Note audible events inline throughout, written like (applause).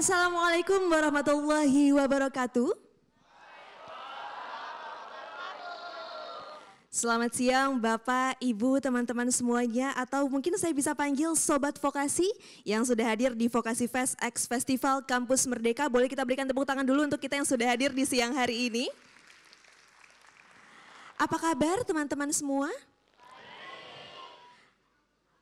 Assalamualaikum warahmatullahi wabarakatuh. Selamat siang Bapak, Ibu, teman-teman semuanya atau mungkin saya bisa panggil Sobat Vokasi yang sudah hadir di Vokasi Fest X Festival Kampus Merdeka. Boleh kita berikan tepuk tangan dulu untuk kita yang sudah hadir di siang hari ini. Apa kabar teman-teman semua?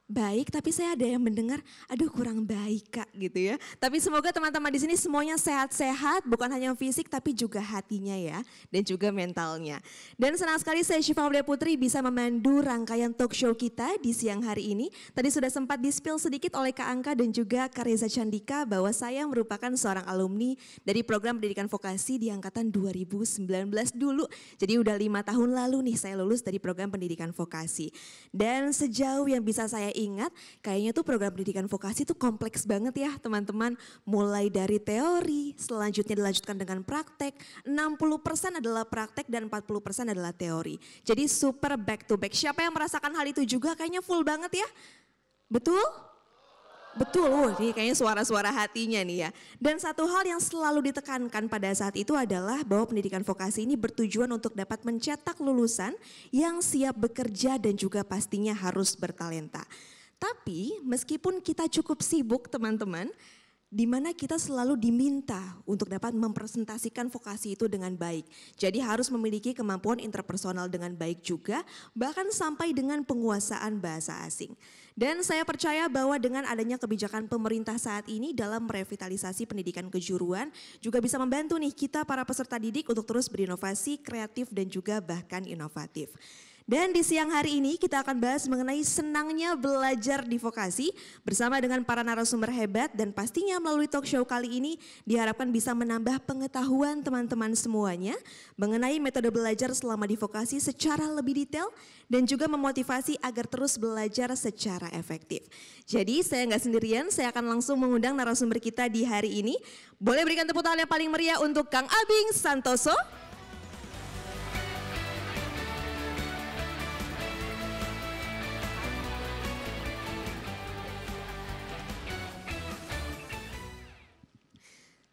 baik, tapi saya ada yang mendengar, aduh kurang baik kak gitu ya. Tapi semoga teman-teman di sini semuanya sehat-sehat, bukan hanya fisik tapi juga hatinya ya, dan juga mentalnya. Dan senang sekali saya Syifa Aulia Putri bisa memandu rangkaian talk show kita di siang hari ini. Tadi sudah sempat dispil sedikit oleh Kak Angka dan juga Kak Reza Candika bahwa saya merupakan seorang alumni dari program pendidikan vokasi di angkatan 2019 dulu. Jadi udah lima tahun lalu nih saya lulus dari program pendidikan vokasi. Dan sejauh yang bisa saya ingat kayaknya tuh program pendidikan vokasi tuh kompleks banget ya teman-teman. Mulai dari teori, selanjutnya dilanjutkan dengan praktek. 60% adalah praktek dan 40% adalah teori. Jadi super back to back. Siapa yang merasakan hal itu juga kayaknya full banget ya? Betul? Betul, nih ini kayaknya suara-suara hatinya nih ya. Dan satu hal yang selalu ditekankan pada saat itu adalah bahwa pendidikan vokasi ini bertujuan untuk dapat mencetak lulusan yang siap bekerja dan juga pastinya harus bertalenta. Tapi meskipun kita cukup sibuk teman-teman, di mana kita selalu diminta untuk dapat mempresentasikan vokasi itu dengan baik. Jadi harus memiliki kemampuan interpersonal dengan baik juga, bahkan sampai dengan penguasaan bahasa asing. Dan saya percaya bahwa dengan adanya kebijakan pemerintah saat ini dalam merevitalisasi pendidikan kejuruan, juga bisa membantu nih kita para peserta didik untuk terus berinovasi, kreatif dan juga bahkan inovatif. Dan di siang hari ini kita akan bahas mengenai senangnya belajar di vokasi bersama dengan para narasumber hebat dan pastinya melalui talk show kali ini diharapkan bisa menambah pengetahuan teman-teman semuanya mengenai metode belajar selama di vokasi secara lebih detail dan juga memotivasi agar terus belajar secara efektif. Jadi saya nggak sendirian, saya akan langsung mengundang narasumber kita di hari ini. Boleh berikan tepuk tangan yang paling meriah untuk Kang Abing Santoso.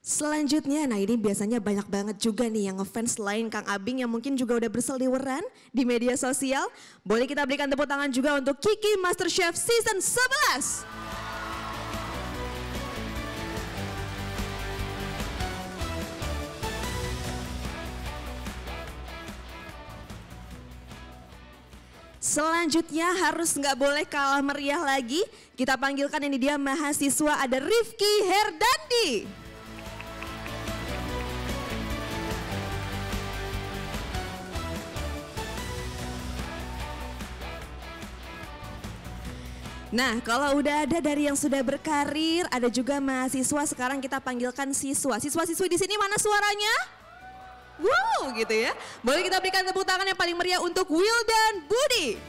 Selanjutnya, nah ini biasanya banyak banget juga nih yang ngefans lain Kang Abing yang mungkin juga udah berseliweran di media sosial. Boleh kita berikan tepuk tangan juga untuk Kiki Masterchef Season 11. Selanjutnya harus nggak boleh kalah meriah lagi. Kita panggilkan ini dia mahasiswa ada Rifki Herdandi. Nah, kalau udah ada dari yang sudah berkarir, ada juga mahasiswa. Sekarang kita panggilkan siswa. Siswa-siswi di sini mana suaranya? Wow, gitu ya. Boleh kita berikan tepuk tangan yang paling meriah untuk Wildan Budi.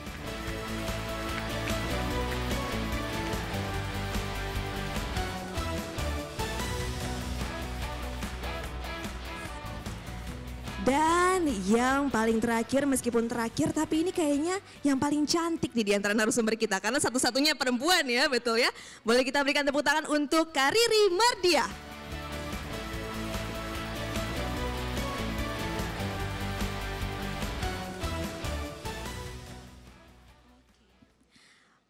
Dan yang paling terakhir meskipun terakhir tapi ini kayaknya yang paling cantik di antara narasumber kita. Karena satu-satunya perempuan ya betul ya. Boleh kita berikan tepuk tangan untuk Kariri Merdia.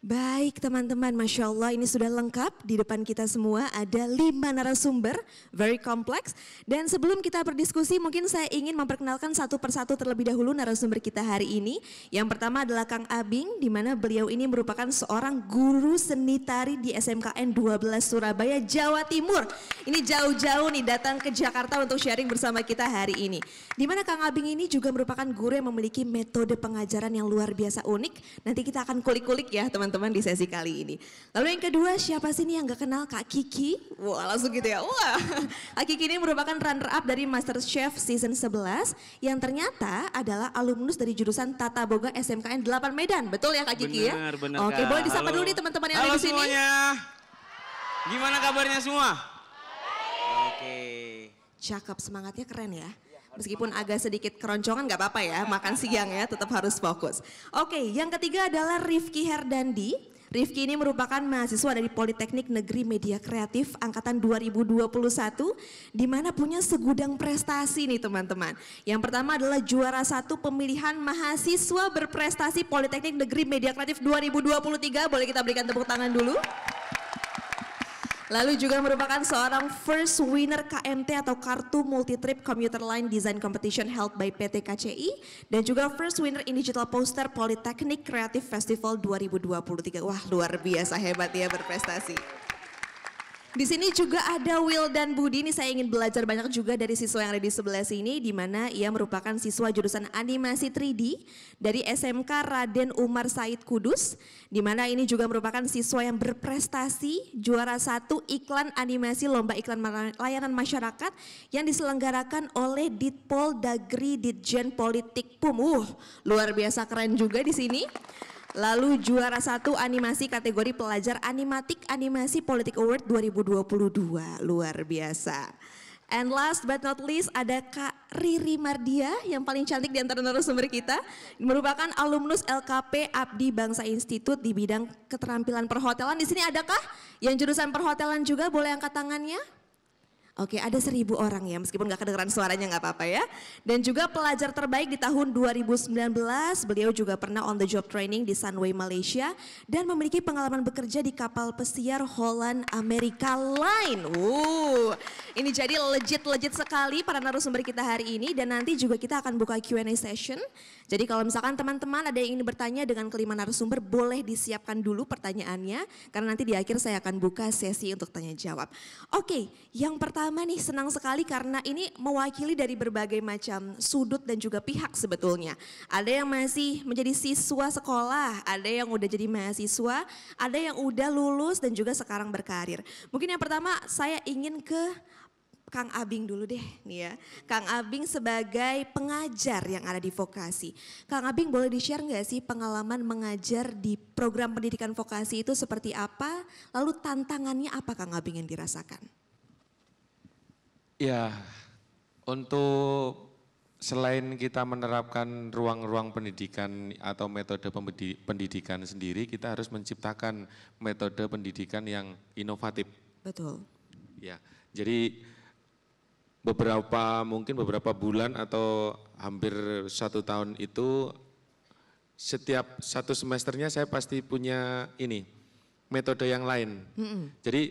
Baik teman-teman, Masya Allah ini sudah lengkap di depan kita semua ada lima narasumber, very complex. Dan sebelum kita berdiskusi mungkin saya ingin memperkenalkan satu persatu terlebih dahulu narasumber kita hari ini. Yang pertama adalah Kang Abing, di mana beliau ini merupakan seorang guru seni tari di SMKN 12 Surabaya, Jawa Timur. Ini jauh-jauh nih datang ke Jakarta untuk sharing bersama kita hari ini. Di mana Kang Abing ini juga merupakan guru yang memiliki metode pengajaran yang luar biasa unik. Nanti kita akan kulik-kulik ya teman-teman teman-teman di sesi kali ini. Lalu yang kedua, siapa sih nih yang gak kenal Kak Kiki? Wah langsung gitu ya, wah. (laughs) Kak Kiki ini merupakan runner up dari Master Chef Season 11 yang ternyata adalah alumnus dari jurusan Tata Boga SMKN 8 Medan. Betul ya Kak Kiki bener, ya? benar. Oke, boleh disapa dulu nih teman-teman yang Halo ada di sini. Halo semuanya. Gimana kabarnya semua? Oke. Cakep, semangatnya keren ya meskipun agak sedikit keroncongan nggak apa-apa ya, makan siang ya, tetap harus fokus. Oke, yang ketiga adalah Rifki Herdandi. Rifki ini merupakan mahasiswa dari Politeknik Negeri Media Kreatif angkatan 2021 di mana punya segudang prestasi nih teman-teman. Yang pertama adalah juara satu pemilihan mahasiswa berprestasi Politeknik Negeri Media Kreatif 2023. Boleh kita berikan tepuk tangan dulu? Lalu juga merupakan seorang first winner KMT atau Kartu Multi Trip Commuter Line Design Competition held by PT KCI dan juga first winner in Digital Poster Polytechnic Creative Festival 2023. Wah luar biasa hebat ya berprestasi. Di sini juga ada Will dan Budi. Ini saya ingin belajar banyak juga dari siswa yang ada di sebelah sini. Di mana ia merupakan siswa jurusan animasi 3D dari SMK Raden Umar Said Kudus. Di mana ini juga merupakan siswa yang berprestasi juara satu iklan animasi lomba iklan layanan masyarakat yang diselenggarakan oleh Ditpol Dagri Ditjen Politik Pum. luar biasa keren juga di sini. Lalu juara satu animasi kategori pelajar animatik animasi politik award 2022. Luar biasa. And last but not least ada Kak Riri Mardia yang paling cantik di antara narasumber kita. Merupakan alumnus LKP Abdi Bangsa Institut di bidang keterampilan perhotelan. Di sini adakah yang jurusan perhotelan juga boleh angkat tangannya? Oke, ada seribu orang ya, meskipun gak kedengeran suaranya gak apa-apa ya. Dan juga pelajar terbaik di tahun 2019, beliau juga pernah on the job training di Sunway Malaysia dan memiliki pengalaman bekerja di kapal pesiar Holland America Line. Uh, ini jadi legit-legit sekali para narasumber kita hari ini dan nanti juga kita akan buka Q&A session jadi kalau misalkan teman-teman ada yang ingin bertanya dengan kelima narasumber boleh disiapkan dulu pertanyaannya karena nanti di akhir saya akan buka sesi untuk tanya jawab. Oke, yang pertama nih senang sekali karena ini mewakili dari berbagai macam sudut dan juga pihak sebetulnya. Ada yang masih menjadi siswa sekolah, ada yang udah jadi mahasiswa, ada yang udah lulus dan juga sekarang berkarir. Mungkin yang pertama saya ingin ke Kang Abing dulu deh nih ya. Kang Abing sebagai pengajar yang ada di vokasi. Kang Abing boleh di-share nggak sih pengalaman mengajar di program pendidikan vokasi itu seperti apa? Lalu tantangannya apa Kang Abing yang dirasakan? Ya, untuk selain kita menerapkan ruang-ruang pendidikan atau metode pendidikan sendiri, kita harus menciptakan metode pendidikan yang inovatif. Betul. Ya, jadi beberapa mungkin beberapa bulan atau hampir satu tahun itu setiap satu semesternya saya pasti punya ini metode yang lain. Mm -hmm. Jadi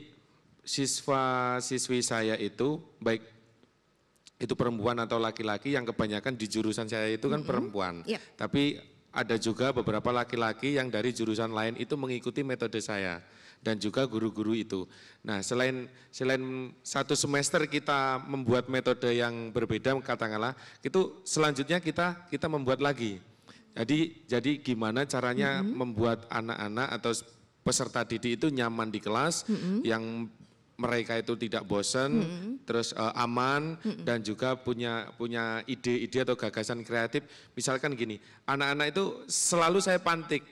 siswa siswi saya itu baik itu perempuan atau laki-laki yang kebanyakan di jurusan saya itu kan mm -hmm. perempuan. Yeah. Tapi ada juga beberapa laki-laki yang dari jurusan lain itu mengikuti metode saya dan juga guru-guru itu. Nah, selain selain satu semester kita membuat metode yang berbeda katakanlah, itu selanjutnya kita kita membuat lagi. Jadi jadi gimana caranya mm -hmm. membuat anak-anak atau peserta didik itu nyaman di kelas mm -hmm. yang mereka itu tidak bosan, -hmm. terus uh, aman -hmm. dan juga punya punya ide-ide atau gagasan kreatif. Misalkan gini, anak-anak itu selalu saya pantik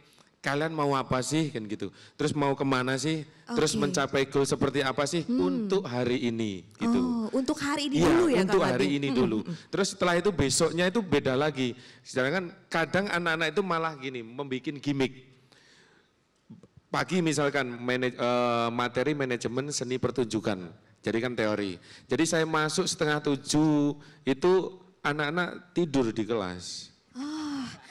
kalian mau apa sih kan gitu terus mau kemana sih okay. terus mencapai goal seperti apa sih hmm. untuk hari ini gitu oh, untuk hari ini ya, dulu ya untuk hari ini hmm, dulu hmm, hmm. terus setelah itu besoknya itu beda lagi sedangkan kadang anak-anak itu malah gini membuat gimmick pagi misalkan manaj eh, materi manajemen seni pertunjukan jadi kan teori jadi saya masuk setengah tujuh itu anak-anak tidur di kelas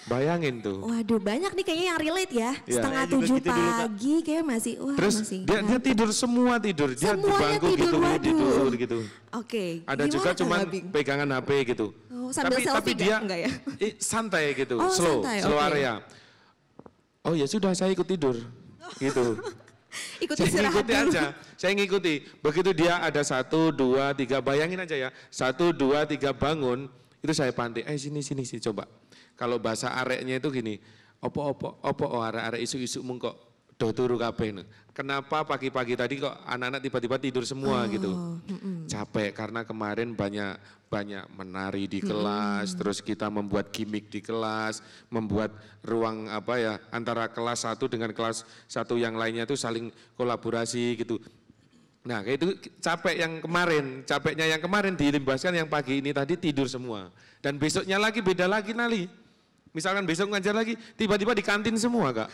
Bayangin tuh. Waduh, banyak nih kayaknya yang relate ya. ya. Setengah gitu, tujuh gitu pagi dulu, kayak masih wah Terus masih. Dia, dia tidur semua tidur, dia Semuanya bangku tidur, gitu, waduh. tidur gitu. Oke. Okay. Ada Gimana juga cuma pegangan HP gitu. Oh, sambil tapi, selfie tapi dia enggak ya? Eh, santai gitu, oh, slow, santai, slow okay. area. Oh ya sudah saya ikut tidur. Gitu. (laughs) ikut saya ngikuti aja, saya ngikuti. Begitu dia ada satu, dua, tiga, bayangin aja ya. Satu, dua, tiga bangun, itu saya pantai. Eh sini, sini, sini coba kalau bahasa areknya itu gini, opo-opo, opo oh arek-arek isu-isu mungkok do turu kabeh. Kenapa pagi-pagi tadi kok anak-anak tiba-tiba tidur semua oh, gitu? Mm-mm. Capek karena kemarin banyak banyak menari di kelas, mm. terus kita membuat gimmick di kelas, membuat ruang apa ya antara kelas satu dengan kelas satu yang lainnya itu saling kolaborasi gitu. Nah, kayak itu capek yang kemarin, capeknya yang kemarin dilimbaskan yang pagi ini tadi tidur semua. Dan besoknya lagi beda lagi nali. Misalkan besok ngajar lagi, tiba-tiba di kantin semua kak.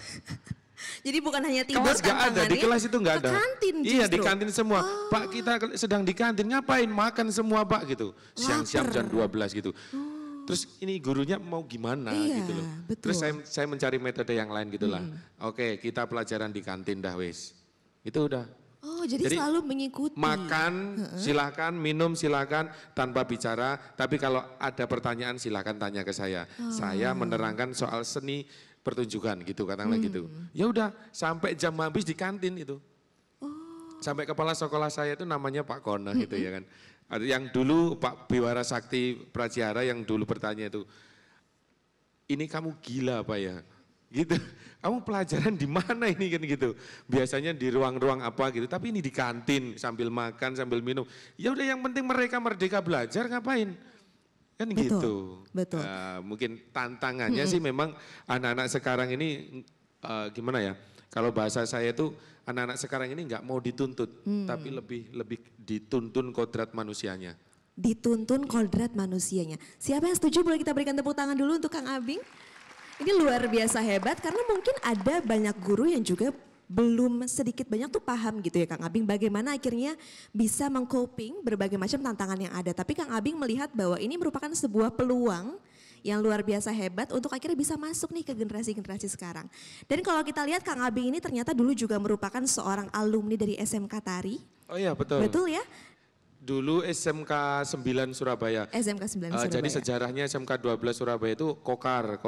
(laughs) Jadi bukan hanya tidur kelas gak ada di kelas itu nggak ada. Kantin justru. Iya di kantin semua. Oh. Pak kita sedang di kantin ngapain makan semua pak gitu. Siang-siang jam 12 gitu. Oh. Terus ini gurunya mau gimana iya, gitu loh. Betul. Terus saya saya mencari metode yang lain gitulah. Hmm. Oke, kita pelajaran di kantin dah wes. Itu udah Oh, jadi, jadi selalu mengikuti. Makan silakan, minum silakan tanpa bicara, tapi kalau ada pertanyaan silakan tanya ke saya. Oh. Saya menerangkan soal seni pertunjukan gitu, katanya hmm. gitu. Ya udah, sampai jam habis di kantin itu. Oh. Sampai kepala sekolah saya itu namanya Pak Kona gitu hmm. gitu ya kan. Yang dulu Pak Biwara Sakti Prajiara yang dulu bertanya itu, ini kamu gila apa ya? gitu. Kamu pelajaran di mana ini kan gitu. Biasanya di ruang-ruang apa gitu, tapi ini di kantin sambil makan, sambil minum. Ya udah yang penting mereka merdeka belajar ngapain? Kan betul, gitu. Betul. Uh, mungkin tantangannya hmm. sih memang anak-anak sekarang ini uh, gimana ya? Kalau bahasa saya itu anak-anak sekarang ini nggak mau dituntut, hmm. tapi lebih lebih dituntun kodrat manusianya. Dituntun kodrat manusianya. Siapa yang setuju? Boleh kita berikan tepuk tangan dulu untuk Kang Abing. Ini luar biasa hebat karena mungkin ada banyak guru yang juga belum sedikit banyak tuh paham gitu ya Kang Abing bagaimana akhirnya bisa mengcoping berbagai macam tantangan yang ada. Tapi Kang Abing melihat bahwa ini merupakan sebuah peluang yang luar biasa hebat untuk akhirnya bisa masuk nih ke generasi-generasi sekarang. Dan kalau kita lihat Kang Abing ini ternyata dulu juga merupakan seorang alumni dari SMK Tari. Oh iya betul. Betul ya dulu SMK 9 Surabaya. SMK 9 eh, Surabaya. jadi sejarahnya SMK 12 Surabaya itu Kokar,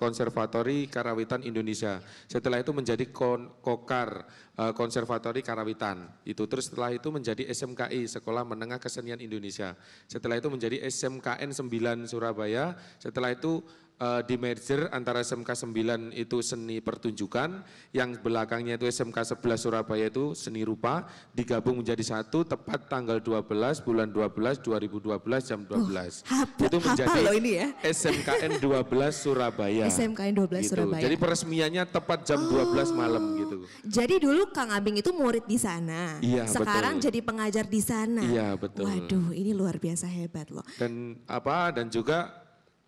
Konservatori Karawitan Indonesia. Setelah itu menjadi Kon Kokar, uh, Konservatori Karawitan. Itu terus setelah itu menjadi SMKI, Sekolah Menengah Kesenian Indonesia. Setelah itu menjadi SMKN 9 Surabaya. Setelah itu uh, di merger antara SMK 9 itu seni pertunjukan, yang belakangnya itu SMK 11 Surabaya itu seni rupa, digabung menjadi satu tepat tanggal 12 bulan 12 2012 jam 12. Uh, hapa, itu menjadi loh ini ya. SMKN 12 Surabaya. SMKN 12 gitu. Surabaya. Jadi peresmiannya tepat jam oh, 12 malam gitu. Jadi dulu Kang Abing itu murid di sana. Iya, Sekarang betul. jadi pengajar di sana. Iya, betul. Waduh, ini luar biasa hebat loh. Dan apa dan juga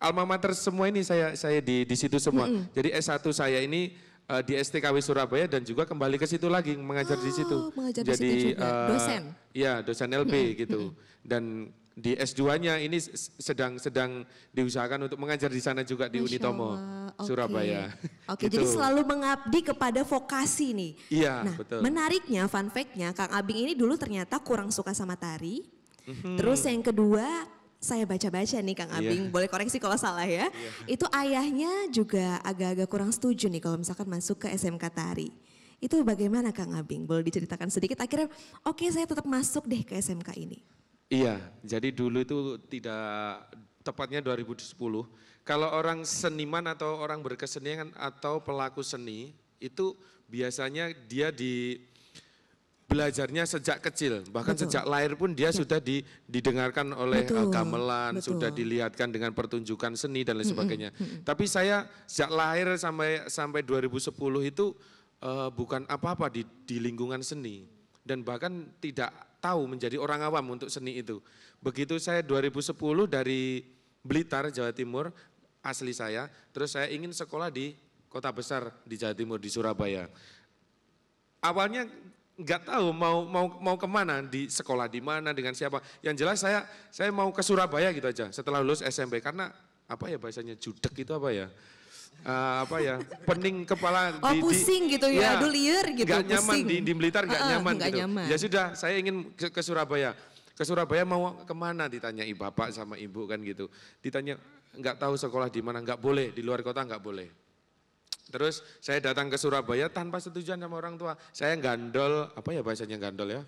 alma mater semua ini saya saya di di situ semua. Mm -hmm. Jadi S1 saya ini uh, di STKW Surabaya dan juga kembali ke situ lagi mengajar oh, di situ. Oh, mengajar Jadi di situ juga. Uh, dosen. Iya, dosen LB mm -hmm. gitu. Dan di S2-nya ini sedang sedang diusahakan untuk mengajar di sana juga di Masya Unitomo Allah. Surabaya. Oke, okay, (laughs) gitu. jadi selalu mengabdi kepada vokasi nih. Iya, nah, betul. Menariknya fun fact-nya Kang Abing ini dulu ternyata kurang suka sama tari. Mm -hmm. Terus yang kedua saya baca-baca nih Kang iya. Abing, yeah. boleh koreksi kalau salah ya. Yeah. Itu ayahnya juga agak-agak kurang setuju nih kalau misalkan masuk ke SMK Tari. Itu bagaimana Kang Abing? Boleh diceritakan sedikit. Akhirnya oke okay, saya tetap masuk deh ke SMK ini. Iya, jadi dulu itu tidak tepatnya 2010. Kalau orang seniman atau orang berkesenian atau pelaku seni itu biasanya dia di belajarnya sejak kecil, bahkan Betul. sejak lahir pun dia sudah di, didengarkan oleh Betul. gamelan, Betul. sudah dilihatkan dengan pertunjukan seni dan lain sebagainya. Mm -mm. Tapi saya sejak lahir sampai sampai 2010 itu uh, bukan apa-apa di, di lingkungan seni dan bahkan tidak tahu menjadi orang awam untuk seni itu. Begitu saya 2010 dari Blitar, Jawa Timur, asli saya, terus saya ingin sekolah di kota besar di Jawa Timur di Surabaya. Awalnya nggak tahu mau mau mau kemana di sekolah di mana dengan siapa yang jelas saya saya mau ke Surabaya gitu aja setelah lulus SMP karena apa ya bahasanya judek itu apa ya uh, apa ya pening kepala (laughs) oh, di, pusing gitu ya, ya aduh liur gitu gak nyaman di, di militer gak uh, nyaman gak gitu nyaman. ya sudah saya ingin ke, ke Surabaya ke Surabaya mau kemana ditanya ibu bapak sama ibu kan gitu ditanya nggak tahu sekolah di mana nggak boleh di luar kota nggak boleh Terus saya datang ke Surabaya tanpa setujuan sama orang tua. Saya gandol, apa ya bahasanya gandol ya?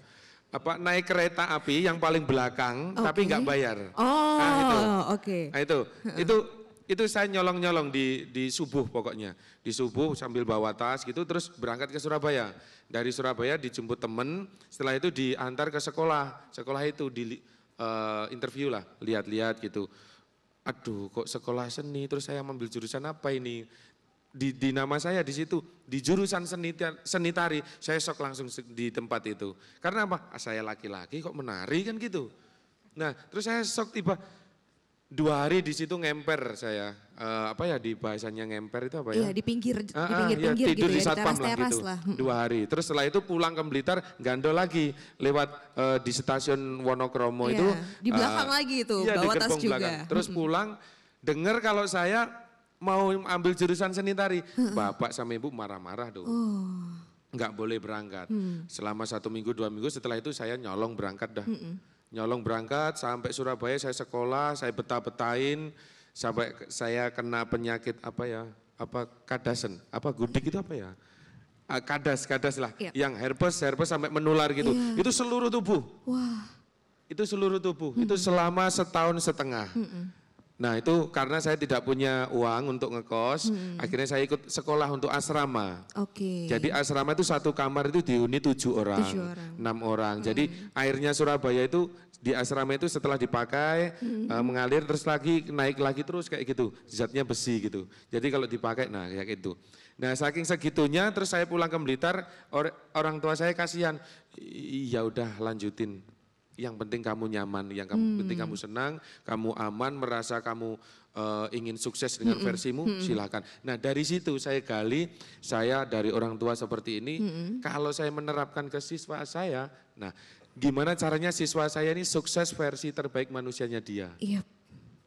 Apa naik kereta api yang paling belakang okay. tapi nggak bayar. Oh, nah, itu. oke. Okay. Nah, itu. Itu itu saya nyolong-nyolong di di subuh pokoknya. Di subuh sambil bawa tas gitu terus berangkat ke Surabaya. Dari Surabaya dijemput temen, setelah itu diantar ke sekolah. Sekolah itu di uh, interview lah, lihat-lihat gitu aduh kok sekolah seni terus saya ambil jurusan apa ini di, di nama saya di situ di jurusan seni seni tari saya sok langsung di tempat itu karena apa ah, saya laki-laki kok menari kan gitu nah terus saya sok tiba dua hari di situ ngemper saya uh, apa ya di bahasanya ngemper itu apa ya? Iya di pinggir di pinggir, ah, ah, -pinggir ya, tidur gitu di ya, satpam lah gitu lah. dua hari terus setelah itu pulang ke Blitar gandol lagi lewat uh, di stasiun Wonokromo iya, itu di belakang uh, lagi itu iya, bawa di tas juga belakang. terus pulang dengar kalau saya mau ambil jurusan seni tari, bapak sama ibu marah-marah dong. Oh. boleh berangkat. Hmm. Selama satu minggu, dua minggu setelah itu saya nyolong berangkat dah. Hmm. Nyolong berangkat sampai Surabaya saya sekolah, saya betah-betahin sampai saya kena penyakit apa ya? Apa kadasen? Apa gudik itu apa ya? Ah, kadas, kadas lah. Ya. Yang herpes, herpes sampai menular gitu. Ya. Itu seluruh tubuh. Wah. Itu seluruh tubuh. Hmm. Itu selama setahun setengah. Hmm, hmm. Nah itu karena saya tidak punya uang untuk ngekos, hmm. akhirnya saya ikut sekolah untuk asrama. Oke. Okay. Jadi asrama itu satu kamar itu dihuni tujuh orang, tujuh orang. enam orang. Hmm. Jadi airnya Surabaya itu di asrama itu setelah dipakai hmm. uh, mengalir terus lagi naik lagi terus kayak gitu, zatnya besi gitu. Jadi kalau dipakai nah kayak gitu. Nah saking segitunya terus saya pulang ke Blitar or, orang tua saya kasihan, ya udah lanjutin yang penting kamu nyaman, yang kamu, hmm. penting kamu senang, kamu aman, merasa kamu uh, ingin sukses dengan hmm. versimu, hmm. silakan. Nah dari situ saya gali, saya dari orang tua seperti ini, hmm. kalau saya menerapkan ke siswa saya, nah gimana caranya siswa saya ini sukses versi terbaik manusianya dia. Iya,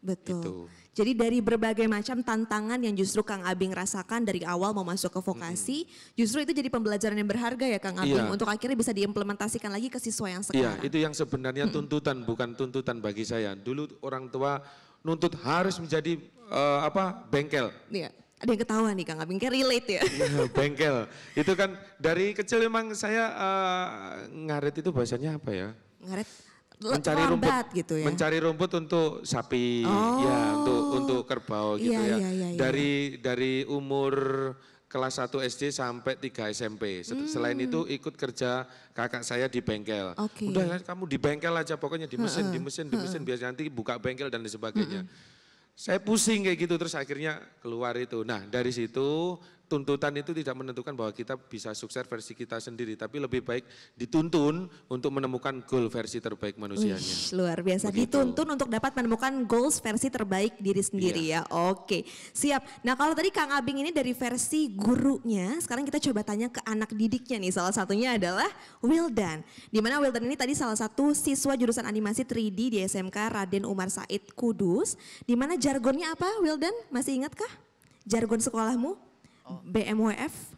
betul. Itu. Jadi dari berbagai macam tantangan yang justru Kang Abing rasakan dari awal mau masuk ke vokasi, hmm. justru itu jadi pembelajaran yang berharga ya Kang Abing iya. untuk akhirnya bisa diimplementasikan lagi ke siswa yang iya, sekarang. Iya, itu yang sebenarnya tuntutan hmm. bukan tuntutan bagi saya. Dulu orang tua nuntut harus menjadi uh, apa? bengkel. Iya. Ada yang ketawa nih Kang Abing, kayak relate ya. Iya, (laughs) bengkel. Itu kan dari kecil memang saya uh, ngaret itu bahasanya apa ya? Ngaret mencari lambat, rumput gitu ya. Mencari rumput untuk sapi, ya, oh. ya untuk untuk kerbau iya, gitu iya, ya. Iya, iya, iya. dari iya. dari umur kelas 1 SD sampai 3 SMP. Hmm. Selain itu ikut kerja kakak saya di bengkel. Okay. Udah ya, kamu di bengkel aja pokoknya di mesin, di mesin, di mesin biar nanti buka bengkel dan sebagainya. Saya pusing kayak gitu terus akhirnya keluar itu. Nah, dari situ tuntutan itu tidak menentukan bahwa kita bisa sukses versi kita sendiri, tapi lebih baik dituntun untuk menemukan goal versi terbaik manusianya. Uish, luar biasa, Begitu. dituntun untuk dapat menemukan goals versi terbaik diri sendiri iya. ya. Oke, siap. Nah kalau tadi Kang Abing ini dari versi gurunya, sekarang kita coba tanya ke anak didiknya nih. Salah satunya adalah Wildan. Di mana Wildan ini tadi salah satu siswa jurusan animasi 3D di SMK Raden Umar Said Kudus. Di mana jargonnya apa Wildan? Masih ingatkah? Jargon sekolahmu? BMWF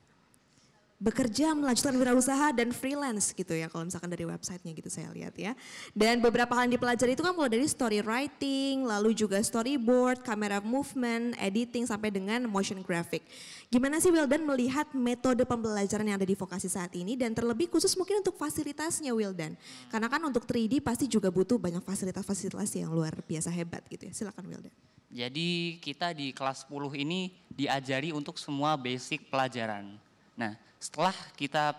bekerja melanjutkan wirausaha dan freelance gitu ya kalau misalkan dari websitenya gitu saya lihat ya dan beberapa hal yang dipelajari itu kan mulai dari story writing lalu juga storyboard kamera movement editing sampai dengan motion graphic gimana sih Wildan melihat metode pembelajaran yang ada di vokasi saat ini dan terlebih khusus mungkin untuk fasilitasnya Wildan karena kan untuk 3D pasti juga butuh banyak fasilitas-fasilitas yang luar biasa hebat gitu ya silakan Wildan jadi kita di kelas 10 ini diajari untuk semua basic pelajaran Nah, setelah kita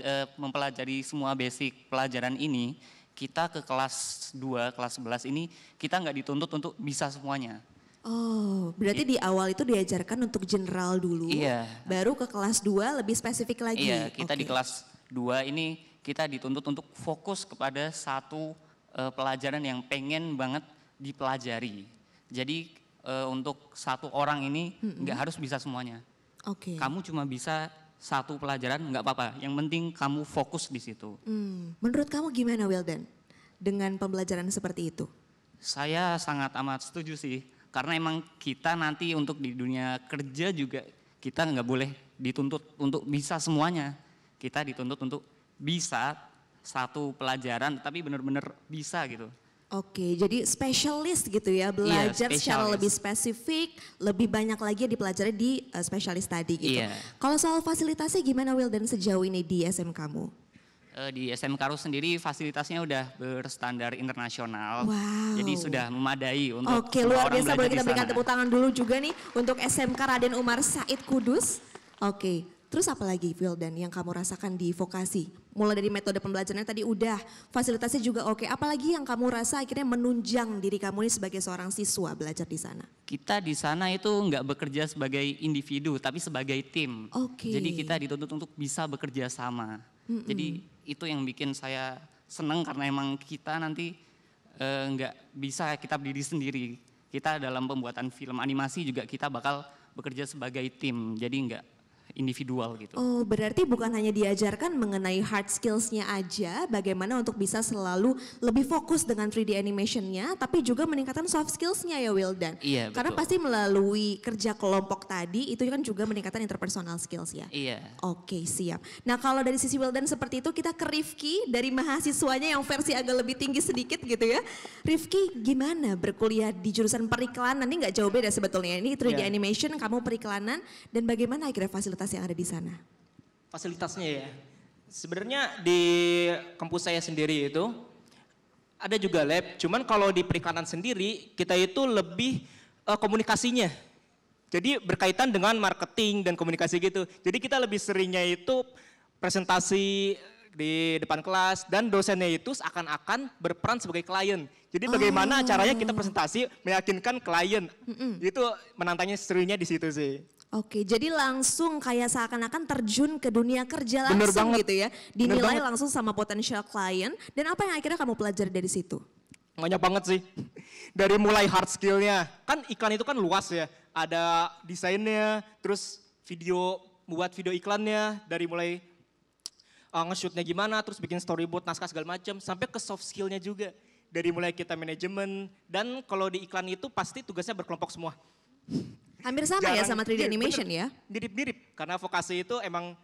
eh, mempelajari semua basic pelajaran ini, kita ke kelas 2, kelas 11 ini kita nggak dituntut untuk bisa semuanya. Oh, berarti iya. di awal itu diajarkan untuk general dulu. Iya. Baru ke kelas 2 lebih spesifik lagi. Iya, kita okay. di kelas 2 ini kita dituntut untuk fokus kepada satu uh, pelajaran yang pengen banget dipelajari. Jadi uh, untuk satu orang ini nggak mm -hmm. harus bisa semuanya. Oke. Okay. Kamu cuma bisa satu pelajaran nggak apa-apa. Yang penting kamu fokus di situ. Hmm. Menurut kamu gimana Wildan dengan pembelajaran seperti itu? Saya sangat amat setuju sih. Karena emang kita nanti untuk di dunia kerja juga kita nggak boleh dituntut untuk bisa semuanya. Kita dituntut untuk bisa satu pelajaran tapi benar-benar bisa gitu. Oke, jadi spesialis gitu ya, iya, belajar yeah, secara lebih spesifik, lebih banyak lagi yang dipelajari di uh, eh, spesialis tadi gitu. Yeah. Kalau soal fasilitasnya gimana Wildan sejauh ini di SM kamu? Uh, di SM Rus sendiri fasilitasnya udah berstandar internasional, wow. jadi sudah memadai untuk Oke, luar biasa boleh kita berikan tepuk tangan dulu juga nih untuk SMK Raden Umar Said Kudus. Oke, Terus apa lagi Phil dan yang kamu rasakan di vokasi? Mulai dari metode pembelajarannya tadi udah, fasilitasnya juga oke. Apalagi yang kamu rasa akhirnya menunjang diri kamu ini sebagai seorang siswa belajar di sana? Kita di sana itu nggak bekerja sebagai individu, tapi sebagai tim. Oke. Okay. Jadi kita dituntut untuk bisa bekerja sama. Mm -mm. Jadi itu yang bikin saya senang karena emang kita nanti e, nggak uh, bisa kita berdiri sendiri. Kita dalam pembuatan film animasi juga kita bakal bekerja sebagai tim. Jadi nggak individual gitu. Oh berarti bukan hanya diajarkan mengenai hard skillsnya aja, bagaimana untuk bisa selalu lebih fokus dengan 3D animationnya, tapi juga meningkatkan soft skillsnya ya Wildan. Iya betul. Karena pasti melalui kerja kelompok tadi itu kan juga meningkatkan interpersonal skills ya. Iya. Oke siap. Nah kalau dari sisi Wildan seperti itu kita ke Rifki dari mahasiswanya yang versi agak lebih tinggi sedikit gitu ya. Rifki gimana berkuliah di jurusan periklanan ini nggak jauh beda sebetulnya ini 3D yeah. animation kamu periklanan dan bagaimana akhirnya fasilitas fasilitas yang ada di sana? Fasilitasnya ya. Sebenarnya di kampus saya sendiri itu ada juga lab, cuman kalau di perikanan sendiri kita itu lebih uh, komunikasinya. Jadi berkaitan dengan marketing dan komunikasi gitu. Jadi kita lebih seringnya itu presentasi di depan kelas dan dosennya itu seakan-akan berperan sebagai klien. Jadi bagaimana oh. caranya kita presentasi meyakinkan klien. Mm -mm. Itu menantangnya serunya di situ sih. Oke, jadi langsung kayak seakan-akan terjun ke dunia kerja langsung banget. gitu ya. Dinilai langsung sama potensial klien. Dan apa yang akhirnya kamu pelajari dari situ? Banyak banget sih. Dari mulai hard skillnya. Kan iklan itu kan luas ya. Ada desainnya, terus video, buat video iklannya. Dari mulai uh, nge-shootnya gimana, terus bikin storyboard, naskah segala macam. Sampai ke soft skillnya juga. Dari mulai kita manajemen. Dan kalau di iklan itu pasti tugasnya berkelompok semua. Hampir sama ya Jarang, ya sama 3D iya, animation ya? Mirip-mirip karena vokasi itu emang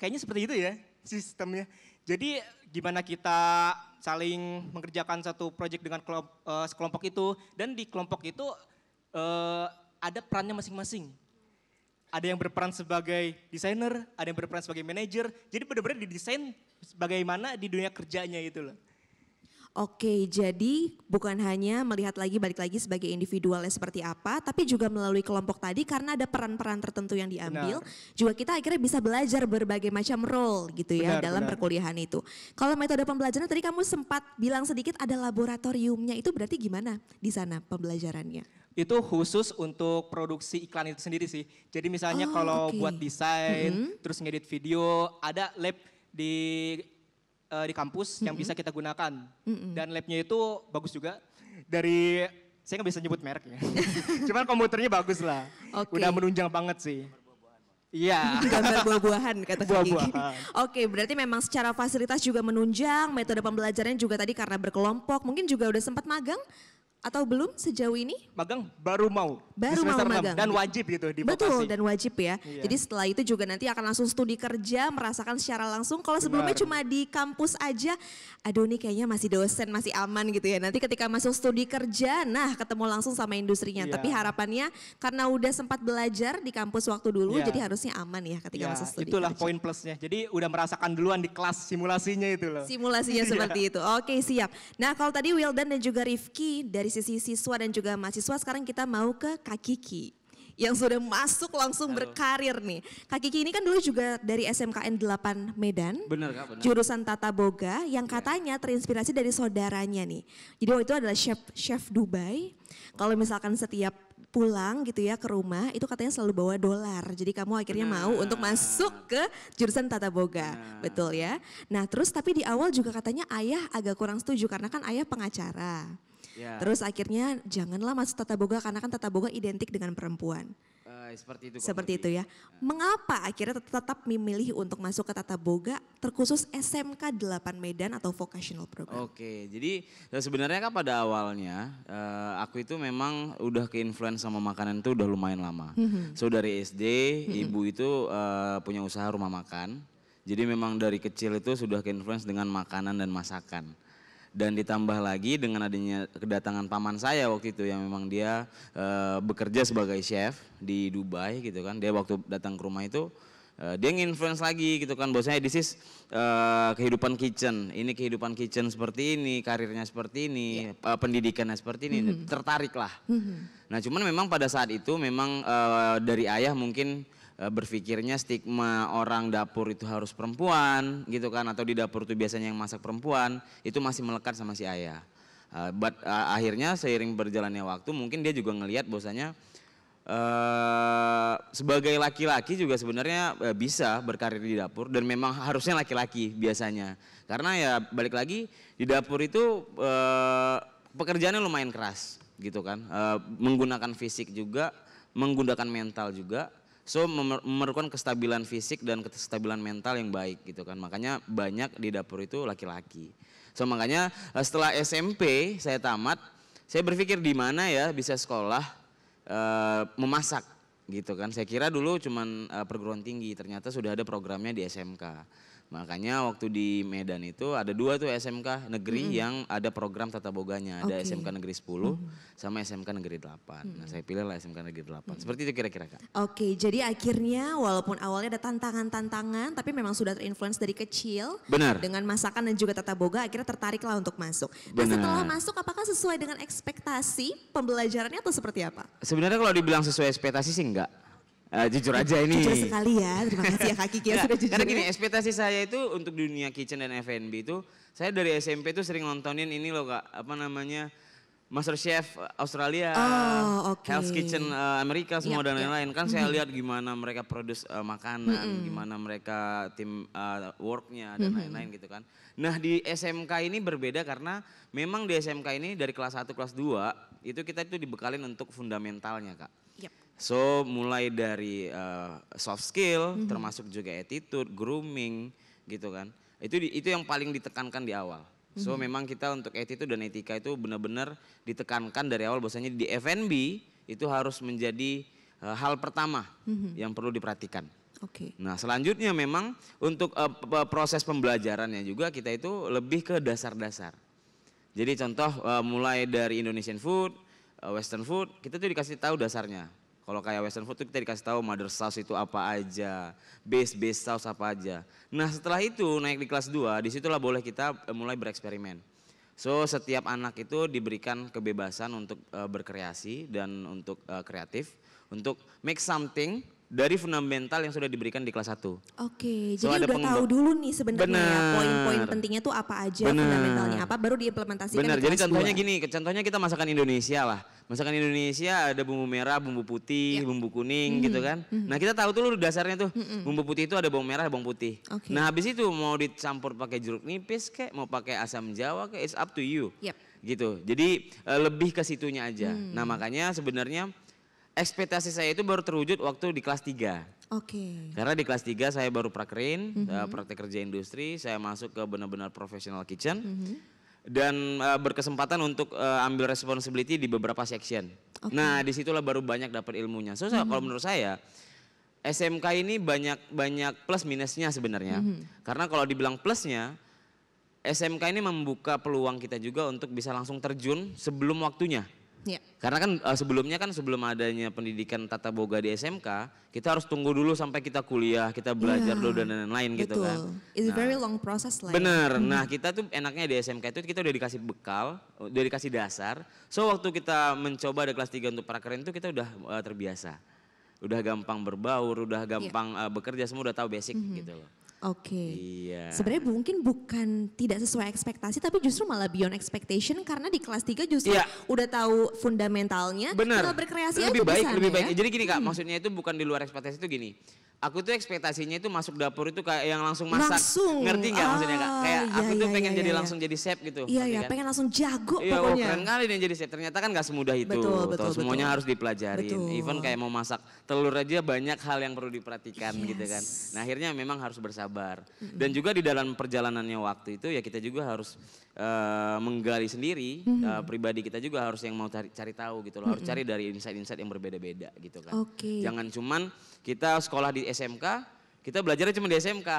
kayaknya seperti itu ya sistemnya. Jadi gimana kita saling mengerjakan satu project dengan kelomp, uh, eh, sekelompok itu dan di kelompok itu uh, ada perannya masing-masing. Ada yang berperan sebagai desainer, ada yang berperan sebagai manajer. Jadi benar-benar didesain bagaimana di dunia kerjanya itu loh. Oke, jadi bukan hanya melihat lagi balik lagi sebagai individualnya seperti apa, tapi juga melalui kelompok tadi karena ada peran-peran tertentu yang diambil, benar. juga kita akhirnya bisa belajar berbagai macam role gitu ya benar, dalam benar. perkuliahan itu. Kalau metode pembelajaran tadi kamu sempat bilang sedikit ada laboratoriumnya, itu berarti gimana di sana pembelajarannya? Itu khusus untuk produksi iklan itu sendiri sih. Jadi misalnya oh, kalau okay. buat desain, mm -hmm. terus ngedit video, ada lab di uh, di kampus mm -hmm. yang bisa kita gunakan. Mm -hmm. Dan labnya itu bagus juga. Dari saya nggak bisa nyebut merek ya. (laughs) Cuman komputernya bagus lah. Okay. Udah menunjang banget sih. Iya. (laughs) Gambar buah-buahan kata buah Oke, berarti memang secara fasilitas juga menunjang, metode pembelajarannya juga tadi karena berkelompok, mungkin juga udah sempat magang atau belum sejauh ini? Magang baru mau. Baru mau magang. dan wajib gitu di Betul, dan wajib ya. Iya. Jadi setelah itu juga nanti akan langsung studi kerja, merasakan secara langsung. Kalau sebelumnya cuma di kampus aja, aduh nih kayaknya masih dosen, masih aman gitu ya. Nanti ketika masuk studi kerja, nah ketemu langsung sama industrinya. Iya. Tapi harapannya karena udah sempat belajar di kampus waktu dulu, iya. jadi harusnya aman ya ketika iya, masuk studi itulah kerja. Itulah poin plusnya. Jadi udah merasakan duluan di kelas simulasinya itu loh. Simulasinya (laughs) iya. seperti itu. Oke, siap. Nah, kalau tadi Wildan dan juga Rifki dari sisi siswa dan juga mahasiswa sekarang kita mau ke Kak Kiki yang sudah masuk langsung Halo. berkarir nih. Kak Kiki ini kan dulu juga dari SMKN 8 Medan. Benar Kak, benar. Jurusan Tata Boga yang iya. katanya terinspirasi dari saudaranya nih. Jadi waktu itu adalah chef chef Dubai. Kalau misalkan setiap pulang gitu ya ke rumah itu katanya selalu bawa dolar. Jadi kamu akhirnya nah. mau untuk masuk ke jurusan tata boga. Nah. Betul ya. Nah, terus tapi di awal juga katanya ayah agak kurang setuju karena kan ayah pengacara. Yeah. Terus akhirnya janganlah masuk tata boga karena kan tata boga identik dengan perempuan. Uh, seperti itu. Seperti itu ya. Uh. Mengapa akhirnya tetap memilih untuk masuk ke tata boga terkhusus SMK 8 Medan atau vocational program? Oke, okay, jadi eh, sebenarnya kan pada awalnya uh, aku itu memang udah ke sama makanan itu udah lumayan lama. Mm -hmm. So dari SD mm-hmm. ibu itu uh, punya usaha rumah makan. Jadi memang dari kecil itu sudah keinfluence dengan makanan dan masakan dan ditambah lagi dengan adanya kedatangan paman saya waktu itu yang memang dia e, bekerja sebagai chef di Dubai gitu kan dia waktu datang ke rumah itu e, dia nginfluence lagi gitu kan bahwasanya this is e, kehidupan kitchen ini kehidupan kitchen seperti ini karirnya seperti ini yeah. Iya. pendidikannya seperti ini mm -hmm. tertarik lah mm -hmm. nah cuman memang pada saat itu memang e, dari ayah mungkin Eh, berpikirnya stigma orang dapur itu harus perempuan gitu kan atau di dapur itu biasanya yang masak perempuan itu masih melekat sama si ayah. Eh, but uh, akhirnya seiring berjalannya waktu mungkin dia juga ngelihat bahwasanya uh, sebagai laki-laki juga sebenarnya uh, bisa berkarir di dapur dan memang harusnya laki-laki biasanya. Karena ya balik lagi di dapur itu uh, pekerjaannya lumayan keras gitu kan. Uh, menggunakan fisik juga, menggunakan mental juga So memerlukan kestabilan fisik dan kestabilan mental yang baik gitu kan. Makanya banyak di dapur itu laki-laki. So makanya eh, setelah SMP saya tamat, saya berpikir di mana ya bisa sekolah e, memasak gitu kan. Saya kira dulu cuman eh, perguruan tinggi, ternyata sudah ada programnya di SMK. Makanya waktu di Medan itu ada dua tuh SMK negeri hmm. yang ada program tata boganya. Ada okay. SMK negeri 10 hmm. sama SMK negeri 8. Nah, hmm. Nah saya pilih lah SMK negeri 8. Hmm. Seperti itu kira-kira Kak. Oke okay, jadi akhirnya walaupun awalnya ada tantangan-tantangan tapi memang sudah terinfluence dari kecil. Benar. Dengan masakan dan juga tata boga akhirnya tertariklah untuk masuk. Nah setelah masuk apakah sesuai dengan ekspektasi pembelajarannya atau seperti apa? Sebenarnya kalau dibilang sesuai ekspektasi sih enggak. Uh, jujur aja ini. Jujur sekali ya, terima kasih ya Kak Kiki ya, sudah jujur. Karena gini, ekspektasi saya itu untuk dunia kitchen dan F&B itu, saya dari SMP itu sering nontonin ini loh Kak, apa namanya, Master Chef Australia, oh, okay. Hell's Kitchen uh, Amerika semua yep, dan lain-lain. Yep. Kan mm -hmm. saya mm-hmm. lihat gimana mereka produce uh, makanan, mm -hmm. gimana mereka tim uh, worknya dan mm-hmm. lain-lain mm -hmm. gitu kan. Nah di SMK ini berbeda karena memang di SMK ini dari kelas 1 kelas 2 itu kita itu dibekalin untuk fundamentalnya kak. Yep. So mulai dari uh, soft skill mm-hmm. termasuk juga attitude, grooming gitu kan. Itu itu yang paling ditekankan di awal. So mm-hmm. memang kita untuk attitude dan etika itu benar-benar ditekankan dari awal bahwasanya di F&B itu harus menjadi uh, hal pertama mm-hmm. yang perlu diperhatikan. Oke. Okay. Nah, selanjutnya memang untuk uh, proses pembelajarannya juga kita itu lebih ke dasar-dasar. Jadi contoh uh, mulai dari Indonesian food, uh, western food, kita tuh dikasih tahu dasarnya kalau kayak western food itu kita dikasih tahu mother sauce itu apa aja, base base sauce apa aja. Nah setelah itu naik di kelas 2, disitulah boleh kita eh, mulai bereksperimen. So setiap anak itu diberikan kebebasan untuk uh, berkreasi dan untuk uh, kreatif, untuk make something dari fundamental yang sudah diberikan di kelas 1. Oke, okay, so, jadi udah tahu dulu nih sebenarnya ya, poin-poin pentingnya tuh apa aja, Bener. fundamentalnya apa, baru diimplementasikan Benar, di kelas Jadi contohnya 2. gini, contohnya kita masakan Indonesia lah. Masakan Indonesia ada bumbu merah, bumbu putih, yeah. bumbu kuning mm -hmm. gitu kan. Mm -hmm. Nah kita tahu tuh dasarnya tuh, mm -hmm. bumbu putih itu ada bawang merah, bawang putih. Okay. Nah habis itu mau dicampur pakai jeruk nipis kek, mau pakai asam jawa kek, it's up to you. Yep. Gitu, jadi uh, lebih ke situnya aja. Mm. Nah makanya sebenarnya ekspektasi saya itu baru terwujud waktu di kelas 3. Oke. Okay. Karena di kelas 3 saya baru prakerin, mm -hmm. praktek kerja industri, saya masuk ke benar-benar professional kitchen. Mm -hmm. Dan uh, berkesempatan untuk uh, ambil responsibility di beberapa section. Okay. Nah, disitulah baru banyak dapat ilmunya. So, mm -hmm. kalau menurut saya SMK ini banyak banyak plus minusnya sebenarnya. Mm -hmm. Karena kalau dibilang plusnya SMK ini membuka peluang kita juga untuk bisa langsung terjun sebelum waktunya. Ya. Karena kan uh, sebelumnya kan sebelum adanya pendidikan tata boga di SMK, kita harus tunggu dulu sampai kita kuliah, kita iya, belajar ya. dulu dan lain-lain gitu kan. It's nah, very long process lah. Ya. Bener. Hmm. Nah kita tuh enaknya di SMK itu kita udah dikasih bekal, udah dikasih dasar. So waktu kita mencoba ada kelas 3 untuk prakerin itu kita udah uh, terbiasa, udah gampang berbaur, udah iya. gampang yeah. uh, bekerja, semua udah tahu basic mm -hmm. gitu loh. Oke. Okay. Iya. Sebenarnya mungkin bukan tidak sesuai ekspektasi tapi justru malah beyond expectation karena di kelas 3 justru iya. udah tahu fundamentalnya Bener. tinggal berkreasi lebih aja baik, lebih ya? baik. Jadi gini Kak, hmm. maksudnya itu bukan di luar ekspektasi itu gini aku tuh ekspektasinya itu masuk dapur itu kayak yang langsung masak. Langsung. Ngerti gak maksudnya kak? Ah, kayak iya, aku tuh iya, pengen iya, jadi iya. iya. langsung jadi chef gitu. Iya iya, kan? pengen langsung jago iya, pokoknya. Iya, keren kali nih jadi chef. Ternyata kan gak semudah itu. Betul, betul, betul, semuanya betul. harus dipelajarin. Betul. Even kayak mau masak telur aja banyak hal yang perlu diperhatikan yes. gitu kan. Nah akhirnya memang harus bersabar sabar. Mm-hmm. Dan juga di dalam perjalanannya waktu itu ya kita juga harus uh, menggali sendiri mm-hmm. uh, pribadi kita juga harus yang mau cari cari tahu gitu loh. Mm-hmm. cari dari insight-insight yang berbeda-beda gitu kan. Okay. Jangan cuman kita sekolah di SMK, kita belajarnya cuma di SMK.